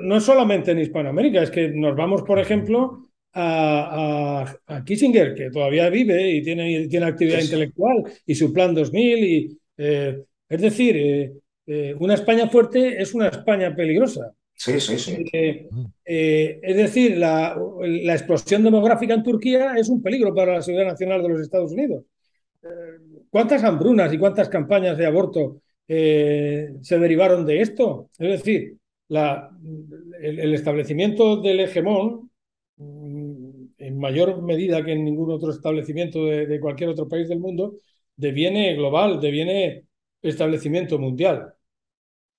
no solamente en Hispanoamérica, es que nos vamos, por ejemplo, a, Kissinger, que todavía vive y tiene, tiene actividad intelectual, y su plan 2000. Y, eh, es decir, una España fuerte es una España peligrosa. Sí, sí, sí. Eh, es decir, la, explosión demográfica en Turquía es un peligro para la seguridad nacional de los Estados Unidos. Eh, ¿Cuántas hambrunas y cuántas campañas de aborto eh, se derivaron de esto? Es decir, el, establecimiento del hegemón, mm, en mayor medida que en ningún otro establecimiento de, de cualquier otro país del mundo, deviene global, deviene establecimiento mundial.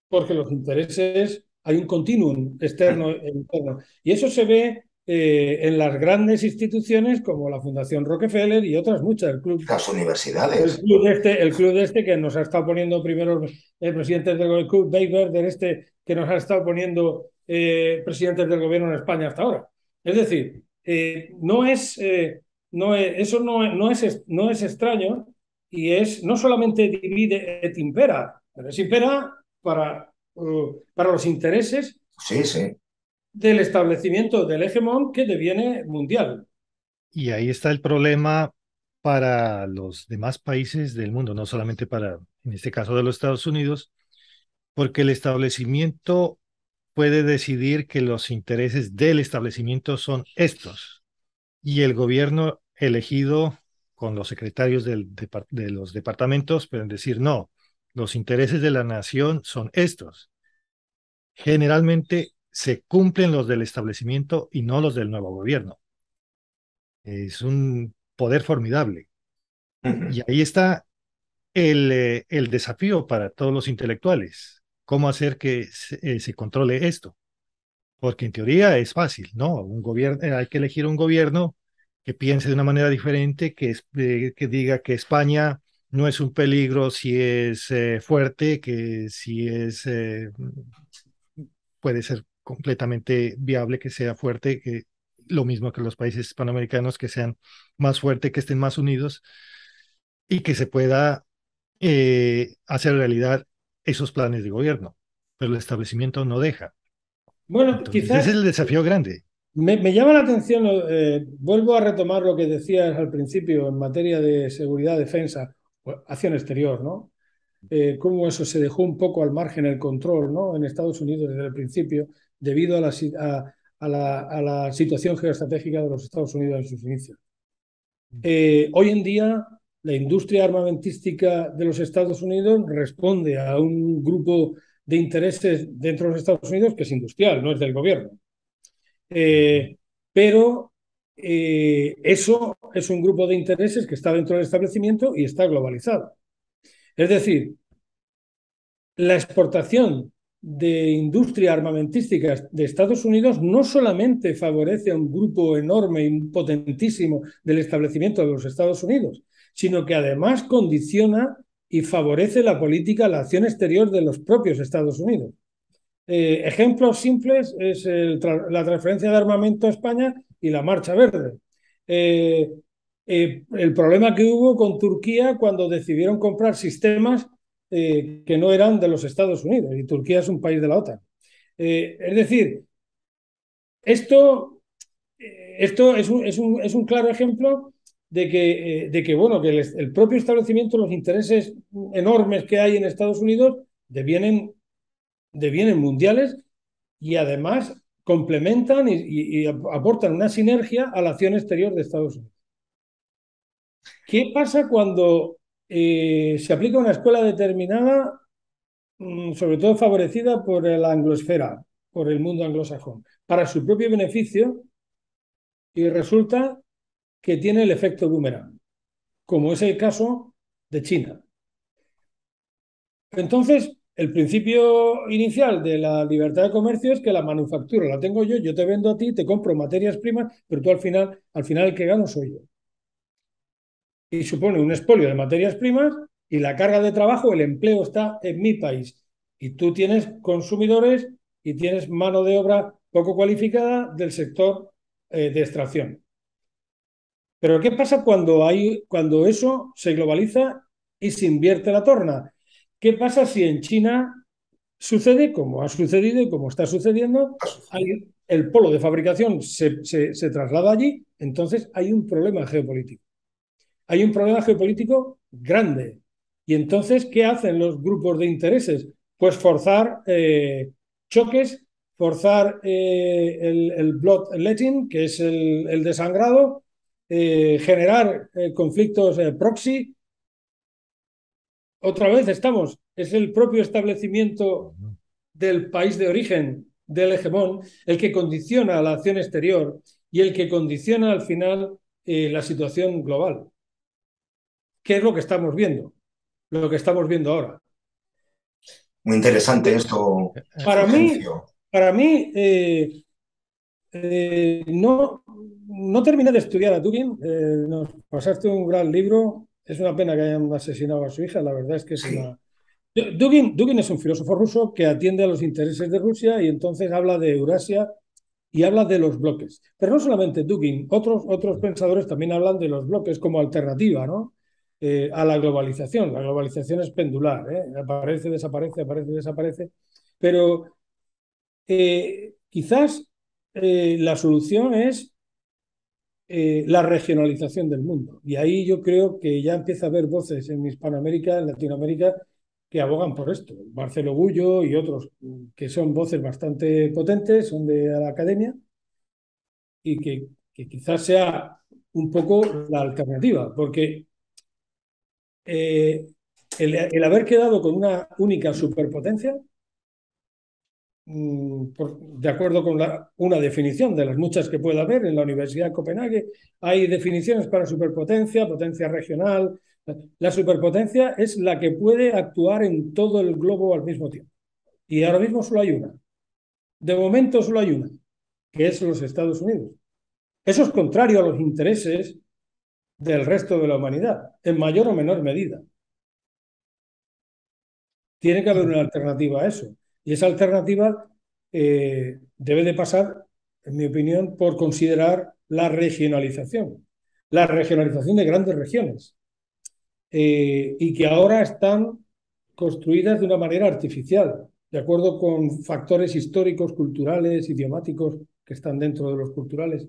Porque los intereses hay un continuum externo e interno. Y eso se ve eh, en las grandes instituciones como la Fundación Rockefeller y otras muchas. El club, las universidades. El club, este, el club este que nos ha estado poniendo primero el presidente del club Dave del este que nos ha estado poniendo eh, presidentes del gobierno en España hasta ahora. Es decir, eh, no es, no es, eso no, no, es, no es extraño y es no solamente divide et impera, pero es impera para para los intereses del establecimiento del hegemón que deviene mundial. Y ahí está el problema para los demás países del mundo, no solamente para, en este caso, de los Estados Unidos, porque el establecimiento puede decidir que los intereses del establecimiento son estos y el gobierno elegido con los secretarios de los departamentos pueden decir no, los intereses de la nación son estos. Generalmente se cumplen los del establecimiento y no los del nuevo gobierno. Es un poder formidable. Y ahí está el, eh, el desafío para todos los intelectuales. ¿Cómo hacer que se, eh, controle esto? Porque en teoría es fácil, ¿no? Un gobierno, eh, hay que elegir un gobierno que piense de una manera diferente, que, que diga que España no es un peligro si es eh, fuerte, que si es, eh, puede ser completamente viable que sea fuerte, que lo mismo que los países hispanoamericanos, que sean más fuertes, que estén más unidos y que se pueda eh, hacer realidad esos planes de gobierno. Pero el establecimiento no deja. Bueno, Ese es el desafío grande. Me, llama la atención, vuelvo a retomar lo que decías al principio en materia de seguridad, defensa hacia el exterior, ¿no? Eh, cómo eso se dejó un poco al margen el control ¿no? en Estados Unidos desde el principio, debido a la, a, la, situación geoestratégica de los Estados Unidos en sus inicios. Eh, hoy en día, la industria armamentística de los Estados Unidos responde a un grupo de intereses dentro de los Estados Unidos que es industrial, no es del gobierno. Eh, pero eh, eso es un grupo de intereses que está dentro del establecimiento y está globalizado. Es decir, la exportación de industria armamentística de Estados Unidos no solamente favorece a un grupo enorme y potentísimo del establecimiento de los Estados Unidos, sino que además condiciona y favorece la política, la acción exterior de los propios Estados Unidos. Eh, ejemplos simples es la transferencia de armamento a España y la Marcha Verde. Eh, eh, el problema que hubo con Turquía cuando decidieron comprar sistemas eh, que no eran de los Estados Unidos y Turquía es un país de la OTAN. es decir, esto, esto es un, es, un, claro ejemplo de que, de que, bueno, que el, propio establecimiento, los intereses enormes que hay en Estados Unidos devienen, devienen mundiales y además complementan y, aportan una sinergia a la acción exterior de Estados Unidos. ¿Qué pasa cuando eh, se aplica una escuela determinada, mm, sobre todo favorecida por la anglosfera, por el mundo anglosajón, para su propio beneficio y resulta que tiene el efecto boomerang, como es el caso de China? Entonces, el principio inicial de la libertad de comercio es que la manufactura la tengo yo, yo te vendo a ti, te compro materias primas, pero tú al final, al final el que gano soy yo. Y supone un expolio de materias primas y la carga de trabajo, el empleo está en mi país. Y tú tienes consumidores y tienes mano de obra poco cualificada del sector eh, de extracción. Pero ¿qué pasa cuando, hay, cuando eso se globaliza y se invierte la torna? ¿Qué pasa si en China sucede como ha sucedido y como está sucediendo? el polo de fabricación se, traslada allí, entonces hay un problema geopolítico. Hay un problema geopolítico grande. Y entonces, ¿qué hacen los grupos de intereses? Pues forzar eh, choques, forzar eh, el, el, bloodletting, que es el, desangrado, eh, generar conflictos proxy, otra vez estamos, es el propio establecimiento del país de origen del hegemón el que condiciona la acción exterior y el que condiciona al final eh, la situación global. ¿Qué es lo que estamos viendo? Lo que estamos viendo ahora. Muy interesante eh, esto. Para mí, para mí eh, no, no terminé de estudiar a Dugin. nos pasaste un gran libro es una pena que hayan asesinado a su hija, la verdad es que es una... Dugin, es un filósofo ruso que atiende a los intereses de Rusia y entonces habla de Eurasia y habla de los bloques. Pero no solamente Dugin, otros, otros pensadores también hablan de los bloques como alternativa ¿no? Eh, a la globalización. La globalización es pendular, ¿eh? aparece, desaparece, aparece, desaparece. Pero eh, quizás la solución es eh, la regionalización del mundo. Y ahí yo creo que ya empieza a haber voces en Hispanoamérica, en Latinoamérica, que abogan por esto. Marcelo Gullo y otros, mm, que son voces bastante potentes, son de la academia, y que, quizás sea un poco la alternativa, porque eh, el haber quedado con una única superpotencia Mm, de acuerdo con una definición de las muchas que pueda haber en la Universidad de Copenhague, hay definiciones para superpotencia, potencia regional. La superpotencia es la que puede actuar en todo el globo al mismo tiempo. Y ahora mismo solo hay una. De momento solo hay una, que es los Estados Unidos. Eso es contrario a los intereses del resto de la humanidad, en mayor o menor medida. Tiene que haber una alternativa a eso. Y esa alternativa eh, debe de pasar, en mi opinión, por considerar la regionalización, la regionalización de grandes regiones, eh, y que ahora están construidas de una manera artificial, de acuerdo con factores históricos, culturales, idiomáticos que están dentro de los culturales.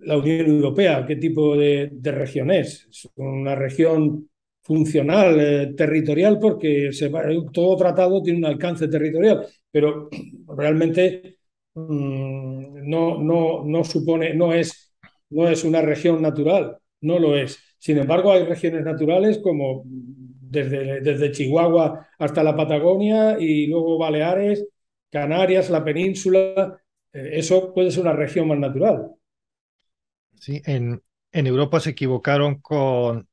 La Unión Europea, ¿qué tipo de, de región es? ¿Es una región funcional, eh, territorial, porque se todo tratado tiene un alcance territorial, pero realmente mm, no, no, no supone, no es, no es una región natural, no lo es. Sin embargo, hay regiones naturales como desde, desde Chihuahua hasta la Patagonia y luego Baleares, Canarias, la península, eh, eso puede ser una región más natural. Sí, en, en Europa se equivocaron con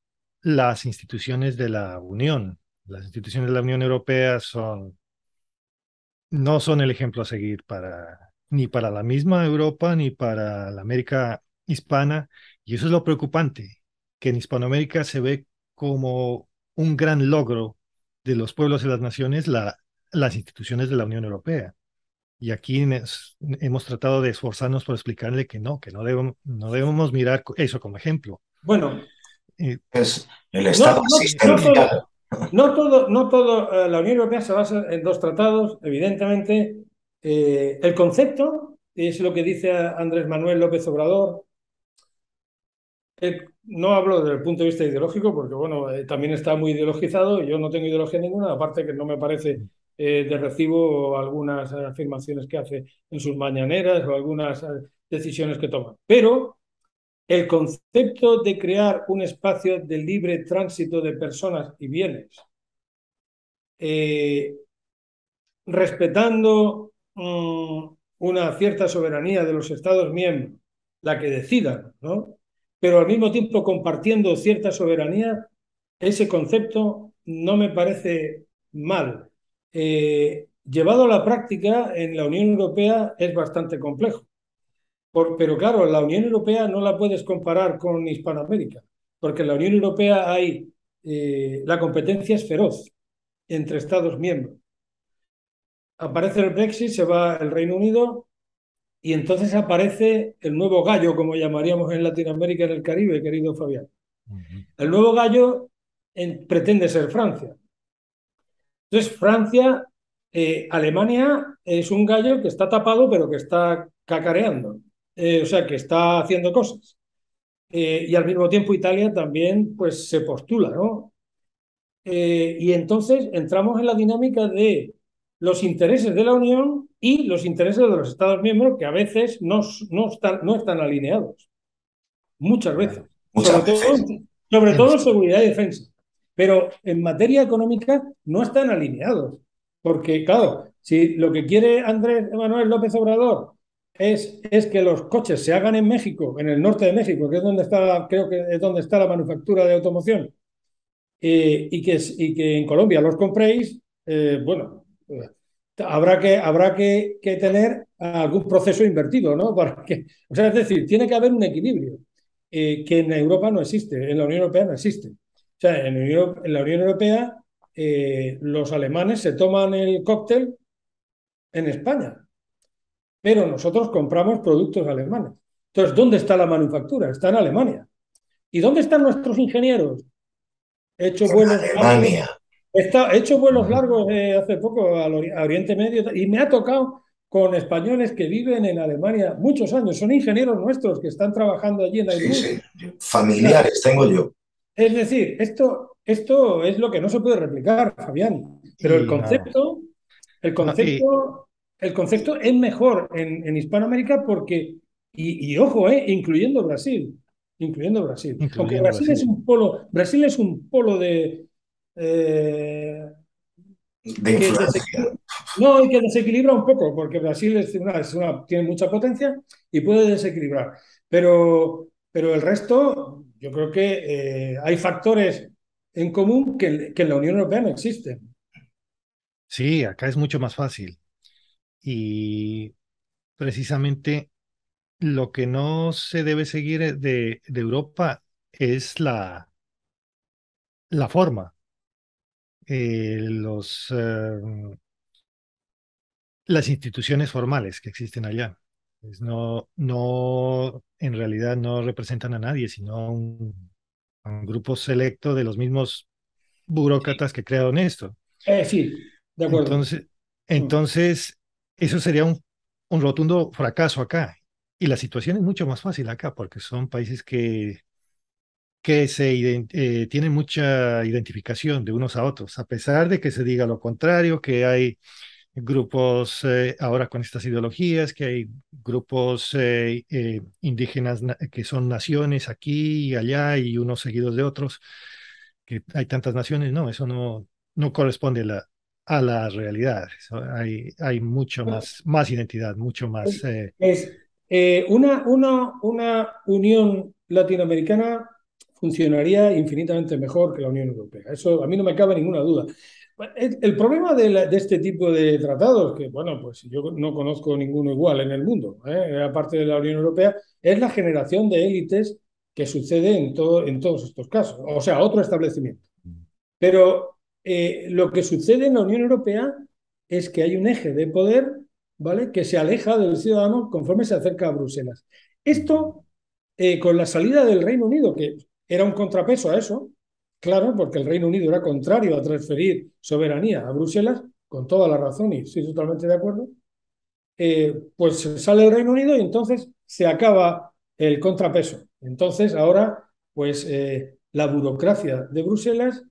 las instituciones de la Unión. Las instituciones de la Unión Europea son, no son el ejemplo a seguir para, ni para la misma Europa ni para la América hispana. Y eso es lo preocupante, que en Hispanoamérica se ve como un gran logro de los pueblos y las naciones la, las instituciones de la Unión Europea. Y aquí hemos tratado de esforzarnos por explicarle que no, que no, no debemos mirar eso como ejemplo. Bueno, es pues, el Estado no, todo, no todo, eh, la Unión Europea se basa en dos tratados, evidentemente. Eh, el concepto es lo que dice Andrés Manuel López Obrador. Eh, no hablo desde el punto de vista ideológico, porque bueno, también está muy ideologizado. Yo no tengo ideología ninguna, aparte que no me parece de recibo algunas afirmaciones que hace en sus mañaneras o algunas decisiones que toma. Pero el concepto de crear un espacio de libre tránsito de personas y bienes, eh, respetando mm, una cierta soberanía de los Estados miembros, la que decidan, ¿no? pero al mismo tiempo compartiendo cierta soberanía, ese concepto no me parece mal. Eh, llevado a la práctica en la Unión Europea es bastante complejo pero claro, la Unión Europea no la puedes comparar con Hispanoamérica, porque en la Unión Europea hay, eh, la competencia es feroz entre Estados miembros. Aparece el Brexit, se va el Reino Unido y entonces aparece el nuevo gallo, como llamaríamos en Latinoamérica y en el Caribe, querido Fabián. El nuevo gallo pretende ser Francia. Entonces, Francia, eh, Alemania es un gallo que está tapado, pero que está cacareando. Eh, o sea, que está haciendo cosas. Eh, y al mismo tiempo Italia también pues, se postula, ¿no? Eh, y entonces entramos en la dinámica de los intereses de la Unión y los intereses de los Estados miembros que a veces no, no, están, no están alineados. Muchas veces. sobre, Todo, sobre todo seguridad y defensa. Pero en materia económica no están alineados. Porque, claro, si lo que quiere Andrés Manuel López Obrador es, que los coches se hagan en México, en el norte de México, que es donde está, creo que es donde está la manufactura de automoción, y, que, que en Colombia los compréis, eh, bueno, habrá que, habrá que, tener algún proceso invertido, ¿no? Para o sea, es decir, tiene que haber un equilibrio eh, que en Europa no existe, en la Unión Europea no existe. O sea, en, en la Unión Europea eh, los alemanes se toman el cóctel en España, pero nosotros compramos productos alemanes. Entonces, ¿dónde está la manufactura? Está en Alemania. ¿Y dónde están nuestros ingenieros? He hecho vuelos Alemania. he hecho vuelos largos eh, hace poco a Oriente Medio y me ha tocado con españoles que viven en Alemania muchos años. Son ingenieros nuestros que están trabajando allí en la sí, Familiares tengo yo. Es decir, esto, esto es lo que no se puede replicar, Fabián. Pero el concepto, el ah, concepto el concepto es mejor en, Hispanoamérica porque, y, ojo, eh, incluyendo Brasil, incluyendo Brasil, porque Brasil, es un polo, Brasil es un polo de... Eh, no, y que desequilibra un poco, porque Brasil tiene mucha potencia y puede desequilibrar. Pero, pero el resto, yo creo que eh, hay factores en común que, que en la Unión Europea no existen. Sí, acá es mucho más fácil y precisamente lo que no se debe seguir eh, de, Europa es la, la forma. Eh, los, em, las instituciones formales que existen allá. Pues no, no, en realidad no representan a nadie, sino a un, grupo selecto de los mismos burócratas que crearon esto. sí, de acuerdo. Entonces, entonces eso sería un, rotundo fracaso acá. Y la situación es mucho más fácil acá, porque son países que, que se eh, tienen mucha identificación de unos a otros, a pesar de que se diga lo contrario, que hay grupos eh, ahora con estas ideologías, que hay grupos eh, indígenas que son naciones aquí y allá y unos seguidos de otros, que hay tantas naciones, no, eso no, no corresponde a la, a la realidad. Hay, hay mucho más, más identidad, mucho más... Es, eh, eh, una, una, una unión latinoamericana funcionaría infinitamente mejor que la Unión Europea. Eso a mí no me cabe ninguna duda. El, problema de, este tipo de tratados, que bueno, pues yo no conozco ninguno igual en el mundo, ¿eh? aparte de la Unión Europea, es la generación de élites que sucede en, todo, en todos estos casos, o sea, otro establecimiento. Mm. Pero eh, lo que sucede en la Unión Europea es que hay un eje de poder ¿vale? que se aleja del ciudadano conforme se acerca a Bruselas. Esto, eh, con la salida del Reino Unido, que era un contrapeso a eso, claro, porque el Reino Unido era contrario a transferir soberanía a Bruselas, con toda la razón y estoy totalmente de acuerdo, eh, pues sale el Reino Unido y entonces se acaba el contrapeso. Entonces ahora, pues la burocracia de Bruselas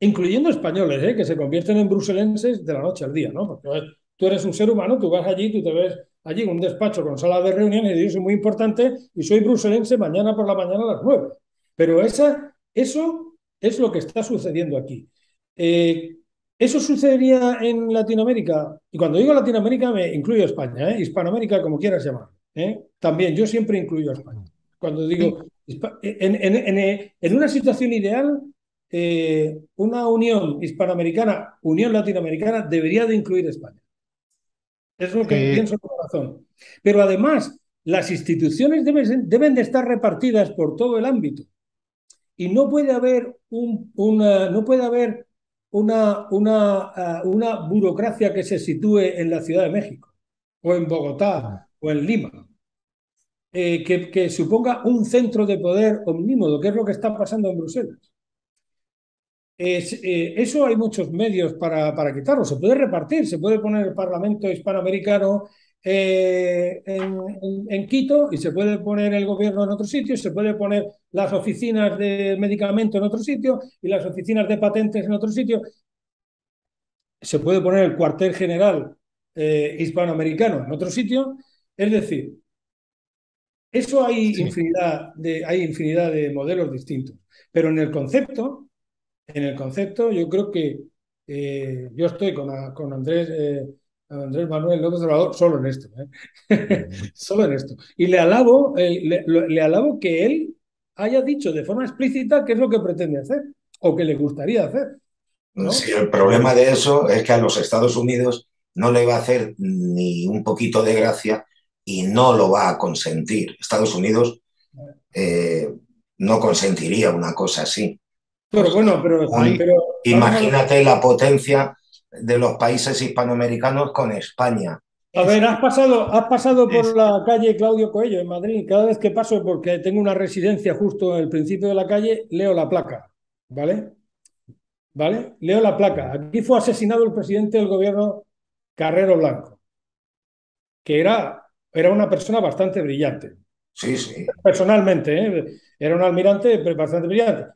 incluyendo españoles, ¿eh? que se convierten en bruselenses de la noche al día, ¿no? Porque tú eres un ser humano, tú vas allí, tú te ves allí en un despacho con sala de reuniones y yo soy muy importante y soy bruselense mañana por la mañana a las nueve. Pero esa, eso es lo que está sucediendo aquí. Eh, eso sucedería en Latinoamérica, y cuando digo Latinoamérica me incluyo España, ¿eh? Hispanoamérica, como quieras llamar. ¿eh? También yo siempre incluyo a España. Cuando digo, en, en una situación ideal, eh, una unión hispanoamericana, unión latinoamericana, debería de incluir España. Es lo que pienso con razón. Pero además, las instituciones deben, de estar repartidas por todo el ámbito. Y no puede haber, un, una, no puede haber una, una, ah, una burocracia que se sitúe en la Ciudad de México, o en Bogotá, o en Lima. Eh, que, que, suponga un centro de poder omnímodo, que es lo que está pasando en Bruselas. Eh, eso hay muchos medios para, para, quitarlo. Se puede repartir, se puede poner el Parlamento hispanoamericano eh, en, Quito y se puede poner el gobierno en otro sitio, se puede poner las oficinas de medicamento en otro sitio y las oficinas de patentes en otro sitio. Se puede poner el cuartel general eh, hispanoamericano en otro sitio. Es decir, eso hay infinidad de, hay infinidad de modelos distintos, pero en el concepto en el concepto. Yo creo que eh, yo estoy con, Andrés, eh, Andrés Manuel López Obrador solo en esto, ¿eh? solo en esto. Y le alabo, le, alabo que él haya dicho de forma explícita qué es lo que pretende hacer o que le gustaría hacer. el problema de eso es que a los Estados Unidos no le va a hacer ni un poquito de gracia y no lo va a consentir. Estados Unidos no consentiría una cosa así. Pero pues, bueno, pero, imagínate la potencia de los países hispanoamericanos con España. A ver, has pasado, has pasado por la calle Claudio Coello en Madrid. Cada vez que paso, porque tengo una residencia justo en el principio de la calle, leo la placa. ¿Vale? ¿Vale? Leo la placa. Aquí fue asesinado el presidente del gobierno Carrero Blanco, que era, era una persona bastante brillante. Sí, sí. Personalmente, ¿eh? era un almirante bastante brillante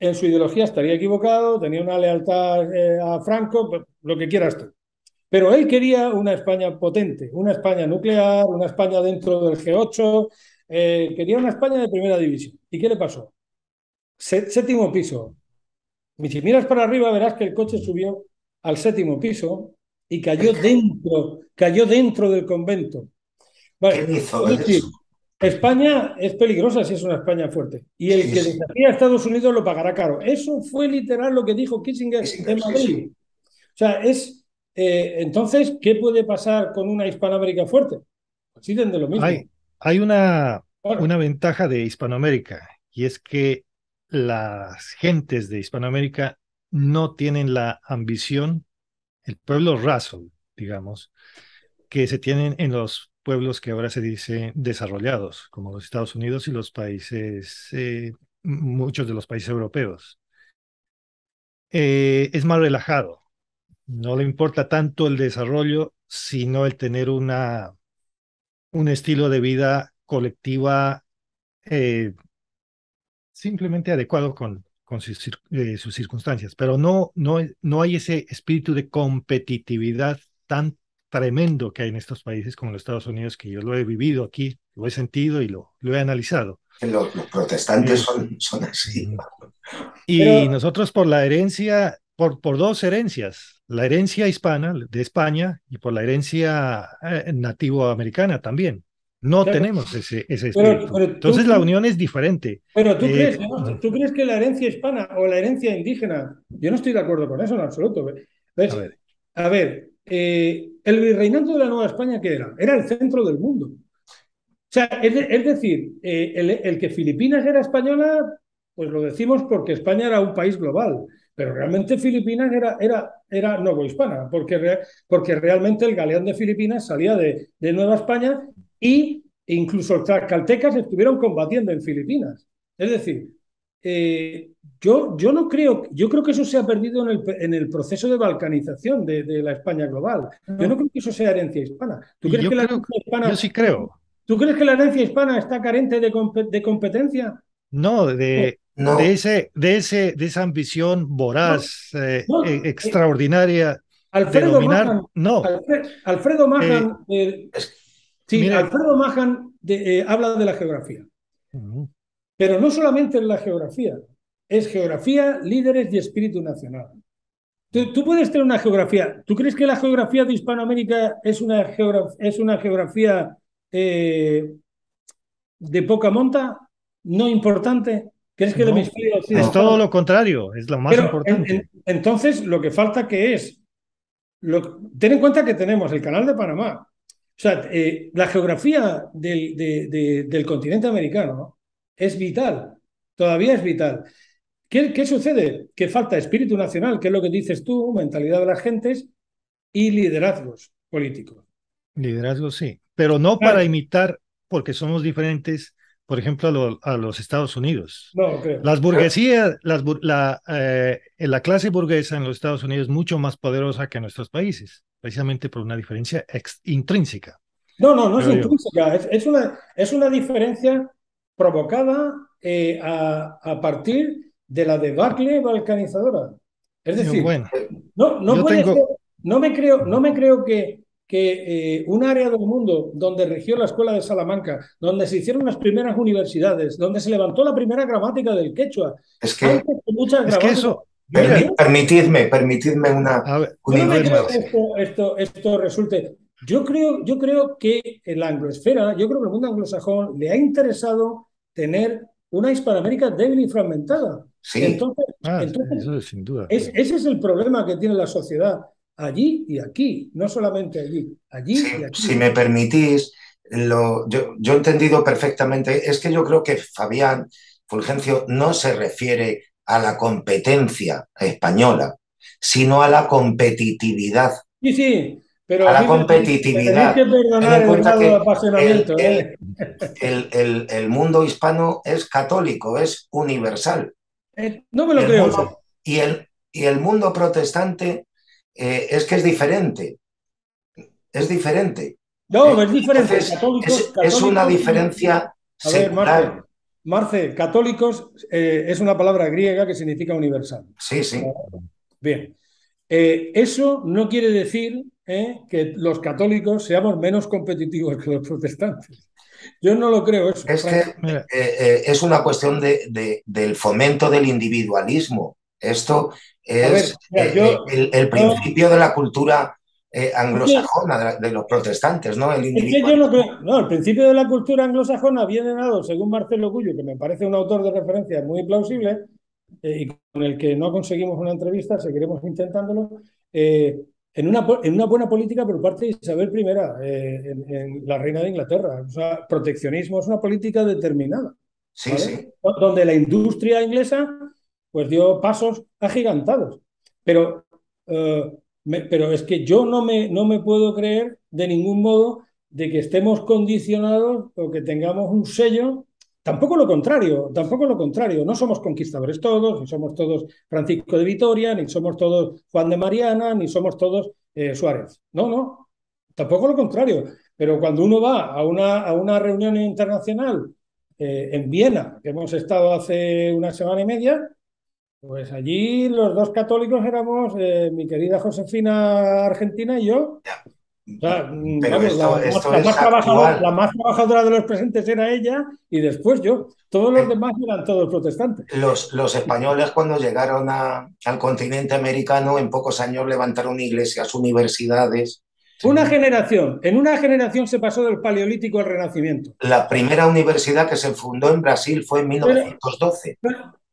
en su ideología estaría equivocado, tenía una lealtad eh, a Franco, lo que quieras tú. Pero él quería una España potente, una España nuclear, una España dentro del G8, eh, quería una España de primera división. ¿Y qué le pasó? séptimo piso. Y si miras para arriba verás que el coche subió al séptimo piso y cayó dentro, cayó dentro del convento. ¿Qué España es peligrosa si es una España fuerte. Y el que que desafía a Estados Unidos lo pagará caro. Eso fue literal lo que dijo Kissinger, en Madrid. o sea, es. Eh, entonces, ¿qué puede pasar con una Hispanoamérica fuerte? lo mismo. Hay, una, una ventaja de Hispanoamérica y es que las gentes de Hispanoamérica no tienen la ambición, el pueblo raso, digamos, que se tienen en los pueblos que ahora se dice desarrollados, como los Estados Unidos y los países, eh, muchos de los países europeos. Eh, es más relajado, no le importa tanto el desarrollo, sino el tener una, un estilo de vida colectiva eh, simplemente adecuado con, sus, circunstancias, pero no, no, no hay ese espíritu de competitividad tanto tremendo que hay en estos países como los Estados Unidos, que yo lo he vivido aquí, lo he sentido y lo, lo he analizado. Los, protestantes son, este, son, así. Y nosotros por la herencia, por, por dos herencias, la herencia hispana de España y por la herencia eh, nativo nativoamericana también. No tenemos ese, ese espíritu. Entonces la unión es diferente. Pero ¿tú, eh, crees, tú crees que la herencia hispana o la herencia indígena, yo no estoy de acuerdo con eso en absoluto. ¿eh? A pues, ver, a ver eh, el virreinato de la Nueva España, ¿qué era? Era el centro del mundo. O sea, es, decir, eh, el, que Filipinas era española, pues lo decimos porque España era un país global, pero realmente Filipinas era, era, era porque, porque realmente el galeón de Filipinas salía de, Nueva España y incluso los tlaxcaltecas estuvieron combatiendo en Filipinas. Es decir, eh, yo, no creo, yo creo que eso se ha perdido en el, en el proceso de balcanización de, la España global. Yo no creo que eso sea herencia hispana. ¿Tú yo hispana, sí creo. ¿Tú crees que la herencia hispana está carente de, competencia? No, de, de ese, de ese, de esa ambición voraz, extraordinaria. Alfredo no. Alfredo Mahan, sí, Alfredo Mahan habla de la geografía. Pero no solamente de la geografía es geografía, líderes y espíritu nacional. Tú, puedes tener una geografía. ¿Tú crees que la geografía de Hispanoamérica es una, es una geografía eh, de poca monta? ¿No importante? ¿Crees que el hemisferio Es todo lo contrario, es lo más importante. entonces, lo que falta que es... ten en cuenta que tenemos el canal de Panamá. O sea, eh, la geografía del, continente americano es vital, todavía es vital. ¿Qué, sucede? Que falta espíritu nacional, que es lo que dices tú, mentalidad de las gentes y liderazgos políticos. Liderazgos, sí, pero no para imitar, porque somos diferentes, por ejemplo, a, los Estados Unidos. Las burguesías, eh, la, clase burguesa en los Estados Unidos es mucho más poderosa que en nuestros países, precisamente por una diferencia intrínseca. No, no, no es intrínseca, es, una, es una diferencia provocada eh, a partir de la debacle balcanizadora. Es decir, no, no, no, me creo, no me creo que, que eh, un área del mundo donde regió la escuela de Salamanca, donde se hicieron las primeras universidades, donde se levantó la primera gramática del quechua. Es que, muchas es que eso... permitidme, permitidme una... esto, esto, resulte... Yo creo, yo creo que la angloesfera, yo creo que el mundo anglosajón le ha interesado tener una Hispanoamérica débil y fragmentada. Entonces, ah, es sin duda. ese es el problema que tiene la sociedad allí y aquí, no solamente allí, allí Si me permitís, lo, yo, he entendido perfectamente, es que yo creo que Fabián Fulgencio no se refiere a la competencia española, sino a la competitividad. Sí, sí. Pero a la competitividad. que eh. el, el mundo hispano es católico, es universal. Eh, no me lo creo. y, el, y el mundo protestante eh, es que es diferente. Es diferente. No, eh, es diferente. es, una diferencia Marce, católicos es una palabra griega que significa universal. Sí, sí. Bien. eso no quiere decir que los católicos seamos menos competitivos que los protestantes. Yo no lo creo Es que eh, eh, es una cuestión de, del fomento del individualismo. Esto es eh, el, principio de la cultura anglosajona, de, los protestantes, ¿no? El yo no, creo, no, el principio de la cultura anglosajona viene dado, según Marcelo Gullo, que me parece un autor de referencia muy plausible, y con el que no conseguimos una entrevista, seguiremos intentándolo, en una, en una buena política por parte de Isabel I, eh, en, la reina de Inglaterra. O sea, proteccionismo es una política determinada. Sí, sí. Donde la industria inglesa pues dio pasos agigantados. Pero, eh, pero es que yo no me, no me puedo creer de ningún modo de que estemos condicionados o que tengamos un sello Tampoco lo contrario, tampoco lo contrario. No somos conquistadores todos, ni somos todos Francisco de Vitoria, ni somos todos Juan de Mariana, ni somos todos eh, Suárez. No, no, tampoco lo contrario. Pero cuando uno va a una, a una reunión internacional eh, en Viena, que hemos estado hace una semana y media, pues allí los dos católicos éramos eh, mi querida Josefina Argentina y yo. Mm, la, más trabajadora, de los presentes era ella y después yo. Todos los eh, demás eran todos protestantes. Los, los españoles cuando llegaron al continente americano en pocos años levantaron iglesias, universidades. Una generación, en una generación se pasó del paleolítico al renacimiento. La primera universidad que se fundó en Brasil fue en 1912.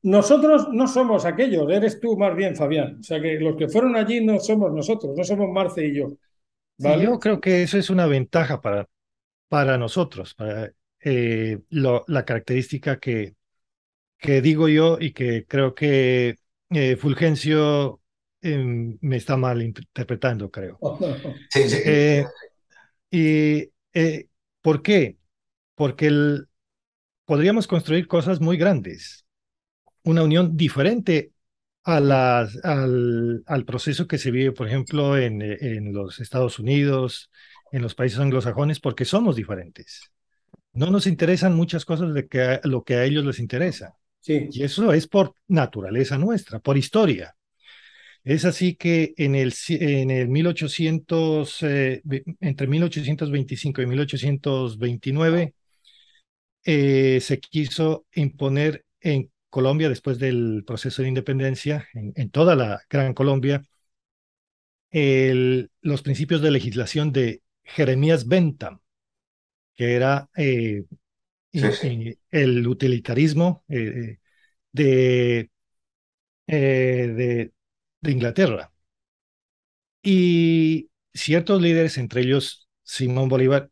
nosotros no somos aquellos, eres tú más bien, Fabián. O sea que los que fueron allí no somos nosotros, no somos Marce y yo yo creo que eso es una ventaja para, para nosotros, para eh, la característica que, que digo yo y que creo que eh, Fulgencio em, me está mal interpretando, creo. Eh, ¿Y por qué? Porque podríamos construir cosas muy grandes, una unión diferente al, al, proceso que se vive, por ejemplo, en, en los Estados Unidos, en los países anglosajones, porque somos diferentes. No nos interesan muchas cosas de que lo que a ellos les interesa. Sí. Y eso es por naturaleza nuestra, por historia. Es así que en el, en el 1800, eh, entre 1825 y 1829, eh, se quiso imponer en Colombia, después del proceso de independencia, en, toda la Gran Colombia, los principios de legislación de Jeremías Bentham, que era eh, eh, el utilitarismo eh, de, de, Inglaterra. Y ciertos líderes, entre ellos Simón Bolívar,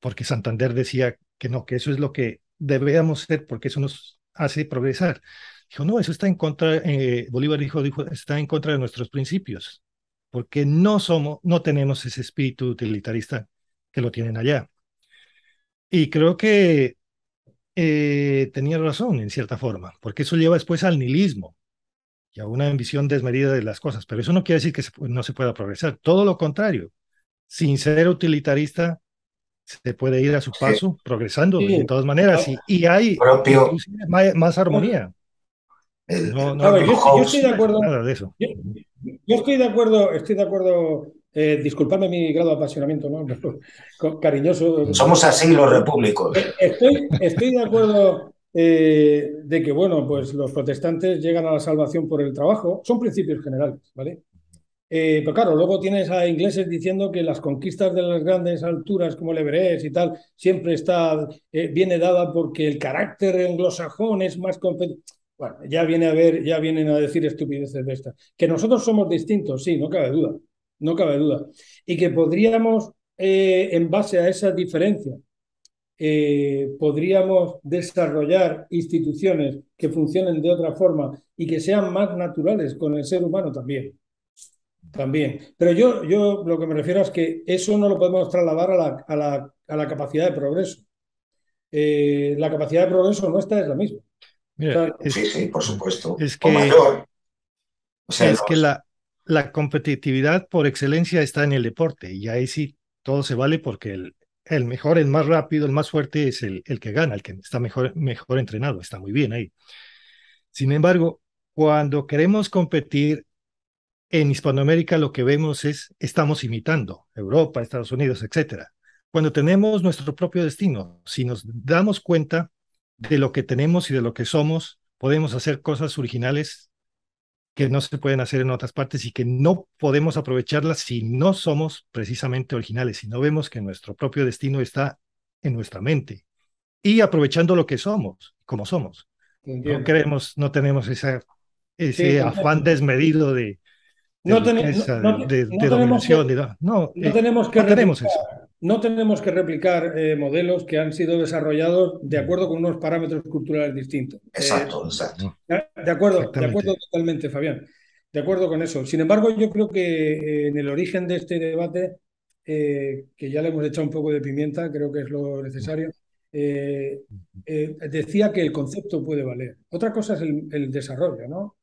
porque Santander decía que no, que eso es lo que debíamos ser, porque eso nos hace progresar. Dijo, no, eso está en contra, eh, Bolívar dijo, dijo, está en contra de nuestros principios, porque no somos, no tenemos ese espíritu utilitarista que lo tienen allá. Y creo que eh, tenía razón en cierta forma, porque eso lleva después al nihilismo y a una ambición desmedida de las cosas, pero eso no quiere decir que no se pueda progresar, todo lo contrario, sin ser utilitarista se puede ir a su paso, progresando de todas maneras, y, hay Más, armonía. Eh, yo, estoy de acuerdo. Yo, estoy de acuerdo, estoy de acuerdo. Eh, disculpadme mi grado de apasionamiento, ¿no? cariñoso. Somos así los repúblicos. Eh, estoy, de acuerdo de que, bueno, pues los protestantes llegan a la salvación por el trabajo. Son principios generales, ¿vale? Eh, pero claro, luego tienes a ingleses diciendo que las conquistas de las grandes alturas como el Everest y tal siempre está, eh, viene dada porque el carácter anglosajón es más Bueno, ya viene a ver, ya vienen a decir estupideces de estas. Que nosotros somos distintos, sí, no cabe duda, no cabe duda. Y que podríamos, eh, en base a esa diferencia, podríamos desarrollar instituciones que funcionen de otra forma y que sean más naturales con el ser humano también. También. Pero yo, yo lo que me refiero es que eso no lo podemos trasladar a la, capacidad de progreso. Eh, la capacidad de progreso nuestra es la misma. sí, sí, por supuesto. Es que, es que la, la competitividad por excelencia está en el deporte y ahí sí todo se vale porque el, mejor, el más rápido, el más fuerte es el, que gana, el que está mejor, mejor entrenado, está muy bien ahí. Sin embargo, cuando queremos competir en Hispanoamérica lo que vemos es, estamos imitando Europa, Estados Unidos, etc. Cuando tenemos nuestro propio destino, si nos damos cuenta de lo que tenemos y de lo que somos, podemos hacer cosas originales que no se pueden hacer en otras partes y que no podemos aprovecharlas si no somos precisamente originales, si no vemos que nuestro propio destino está en nuestra mente y aprovechando lo que somos, como somos. No no tenemos ese afán desmedido de, no, tenemos que no tenemos que replicar eh, modelos que han sido desarrollados de acuerdo con unos parámetros culturales distintos. Eh, exacto, exacto. De acuerdo, de acuerdo totalmente, Fabián. De acuerdo con eso. Sin embargo, yo creo que eh, en el origen de este debate, que ya le hemos echado un poco de pimienta, creo que es lo necesario, decía que el concepto puede valer. Otra cosa es el, el desarrollo, ¿no?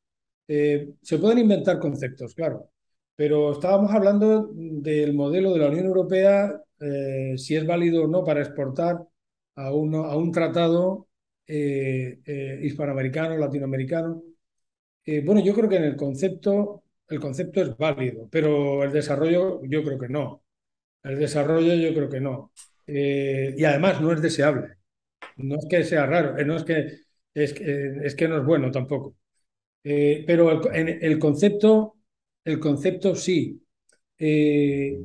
Eh, se pueden inventar conceptos, claro, pero estábamos hablando del modelo de la Unión Europea, eh, si es válido o no para exportar a, a un tratado eh, hispanoamericano, latinoamericano. bueno, yo creo que en el concepto, el concepto es válido, pero el desarrollo yo creo que no. El desarrollo yo creo que no. y además no es deseable. No es que sea raro, no es que, es, es que no es bueno tampoco. Eh, pero el, el, concepto, el concepto sí. Eh,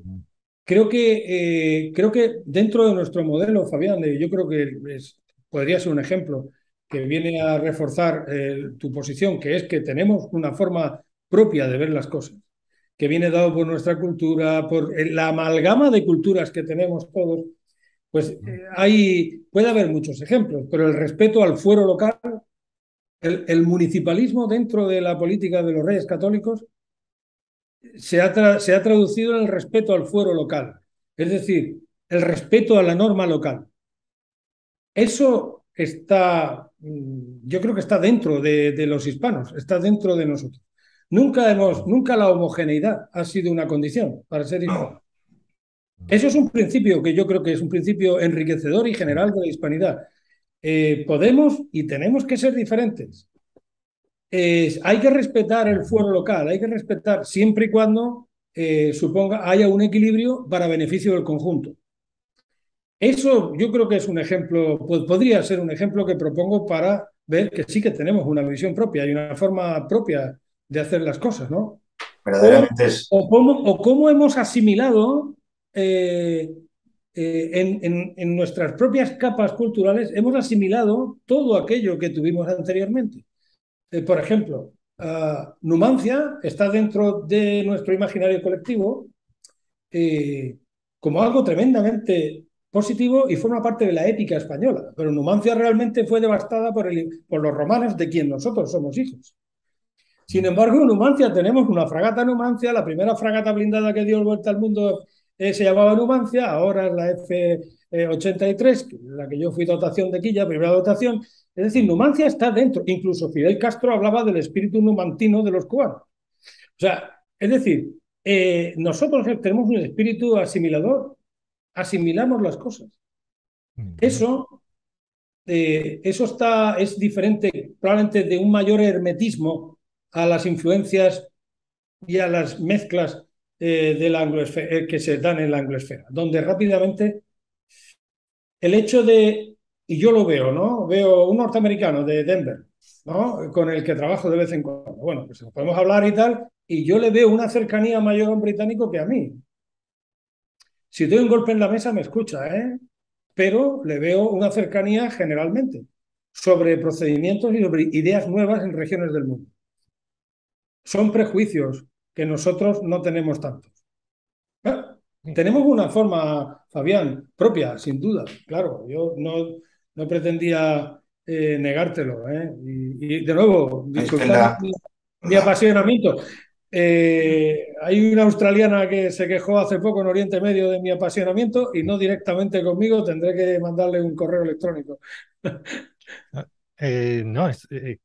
creo, que, eh, creo que dentro de nuestro modelo, Fabián, yo creo que podría ser un ejemplo que viene a reforzar tu posición, que es que tenemos una forma propia de ver las cosas, que viene dado por nuestra cultura, por la amalgama de culturas que tenemos todos, pues hay, puede haber muchos ejemplos, pero el respeto al fuero local el, municipalismo dentro de la política de los reyes católicos se ha, traducido en el respeto al fuero local, es decir, el respeto a la norma local. Eso está, mm, yo creo que está dentro de, los hispanos, está dentro de nosotros. Nunca hemos, nunca la homogeneidad ha sido una condición para ser hispano. Eso es un principio que yo creo que es un principio enriquecedor y general de la hispanidad. Eh, podemos y tenemos que ser diferentes. hay que respetar el fuero local, hay que respetar siempre y cuando eh, suponga haya un equilibrio para beneficio del conjunto. Eso yo creo que es un ejemplo, pues podría ser un ejemplo que propongo para ver que sí que tenemos una visión propia y una forma propia de hacer las cosas, ¿no? Verdaderamente es. O, cómo, hemos asimilado eh, eh, en, nuestras propias capas culturales hemos asimilado todo aquello que tuvimos anteriormente. Eh, por ejemplo, ah, Numancia está dentro de nuestro imaginario colectivo eh, como algo tremendamente positivo y forma parte de la épica española. Pero Numancia realmente fue devastada por, por los romanos de quien nosotros somos hijos. Sin embargo, en Numancia tenemos una fragata Numancia, la primera fragata blindada que dio vuelta al mundo eh, se llamaba Numancia, ahora es la F83, eh, la que yo fui dotación de Quilla, primera dotación. Es decir, Numancia está dentro. Incluso Fidel Castro hablaba del espíritu numantino de los cubanos. O sea, es decir, eh, nosotros tenemos un espíritu asimilador, asimilamos las cosas. Mm. Eso, eso está, es diferente probablemente de un mayor hermetismo a las influencias y a las mezclas eh, de la eh, que se dan en la anglosfera, donde rápidamente el hecho de, y yo lo veo, ¿no? Veo un norteamericano de Denver, ¿no? Con el que trabajo de vez en cuando. Bueno, pues podemos hablar y tal, y yo le veo una cercanía mayor a un británico que a mí. Si doy un golpe en la mesa me escucha, ¿eh? Pero le veo una cercanía generalmente sobre procedimientos y sobre ideas nuevas en regiones del mundo. Son prejuicios, que nosotros no tenemos tantos. Ah, tenemos una forma, Fabián, propia, sin duda. Claro, yo no, no pretendía eh, negártelo. ¿eh? Y, de nuevo, disculpen. mi, apasionamiento. Eh, hay una australiana que se quejó hace poco en Oriente Medio de mi apasionamiento y no directamente conmigo, tendré que mandarle un correo electrónico. no,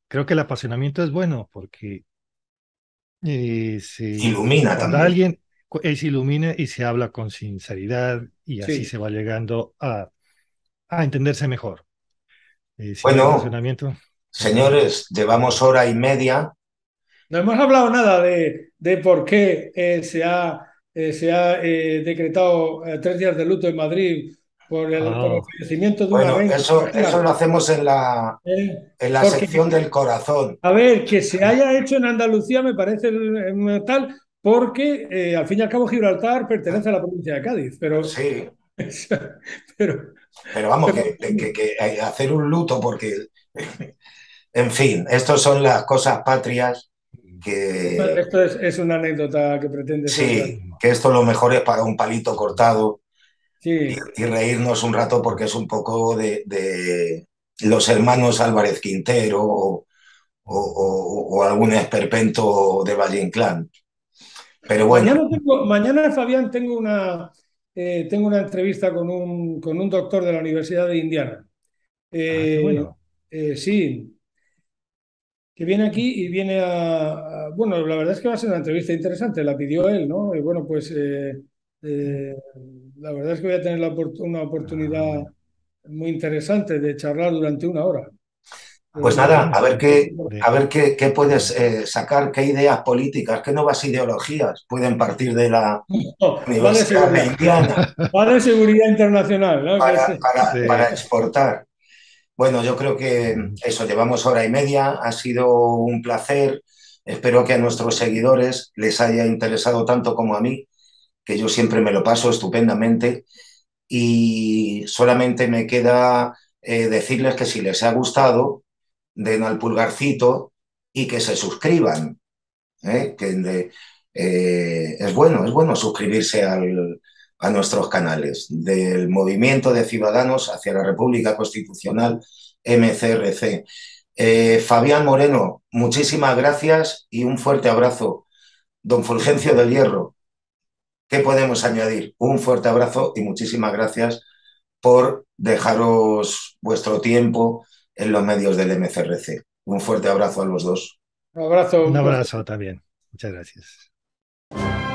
creo que el apasionamiento es bueno porque y eh, se, ilumina también. Alguien eh, se ilumina y se habla con sinceridad y así se va llegando a, entenderse mejor. Eh, bueno, señores, llevamos hora y media. No hemos hablado nada de, por qué se ha, se ha decretado tres días de luto en Madrid por el ah. de bueno, eso, eso, lo hacemos en la, eh, en la sección del corazón. A ver, que se haya hecho en Andalucía me parece eh, tal, porque eh, al fin y al cabo Gibraltar pertenece a la provincia de Cádiz, pero... Sí. pero, vamos, que, que, hacer un luto porque... en fin, estas son las cosas patrias que... Esto es, una anécdota que pretende... Sí, que esto lo mejor es para un palito cortado y, reírnos un rato porque es un poco de, los hermanos Álvarez Quintero o, algún esperpento de Valle Inclán. Pero bueno. Mañana, Fabián, tengo una, eh, tengo una entrevista con un, con un, doctor de la Universidad de Indiana. Ah, eh, bueno. Eh, sí, que viene aquí y viene a, Bueno, la verdad es que va a ser una entrevista interesante, la pidió él, ¿no? Y bueno, pues la verdad es que voy a tener la una oportunidad ah, muy interesante de charlar durante una hora. Pues eh, nada, a ver qué, a ver qué, puedes eh, sacar, qué ideas políticas, qué nuevas ideologías pueden partir de la Universidad para Para seguridad internacional, para, exportar. Bueno, yo creo que mm. eso, llevamos hora y media, ha sido un placer. Espero que a nuestros seguidores les haya interesado tanto como a mí que yo siempre me lo paso estupendamente y solamente me queda eh, decirles que si les ha gustado, den al pulgarcito y que se suscriban. ¿eh? Que, eh, es bueno, es bueno suscribirse a nuestros canales del Movimiento de Ciudadanos hacia la República Constitucional MCRC. Fabián Moreno, muchísimas gracias y un fuerte abrazo. Don Fulgencio del Hierro, ¿Qué podemos añadir? Un fuerte abrazo y muchísimas gracias por dejaros vuestro tiempo en los medios del MCRC. Un fuerte abrazo a los dos. Un abrazo. Un abrazo también. Muchas gracias.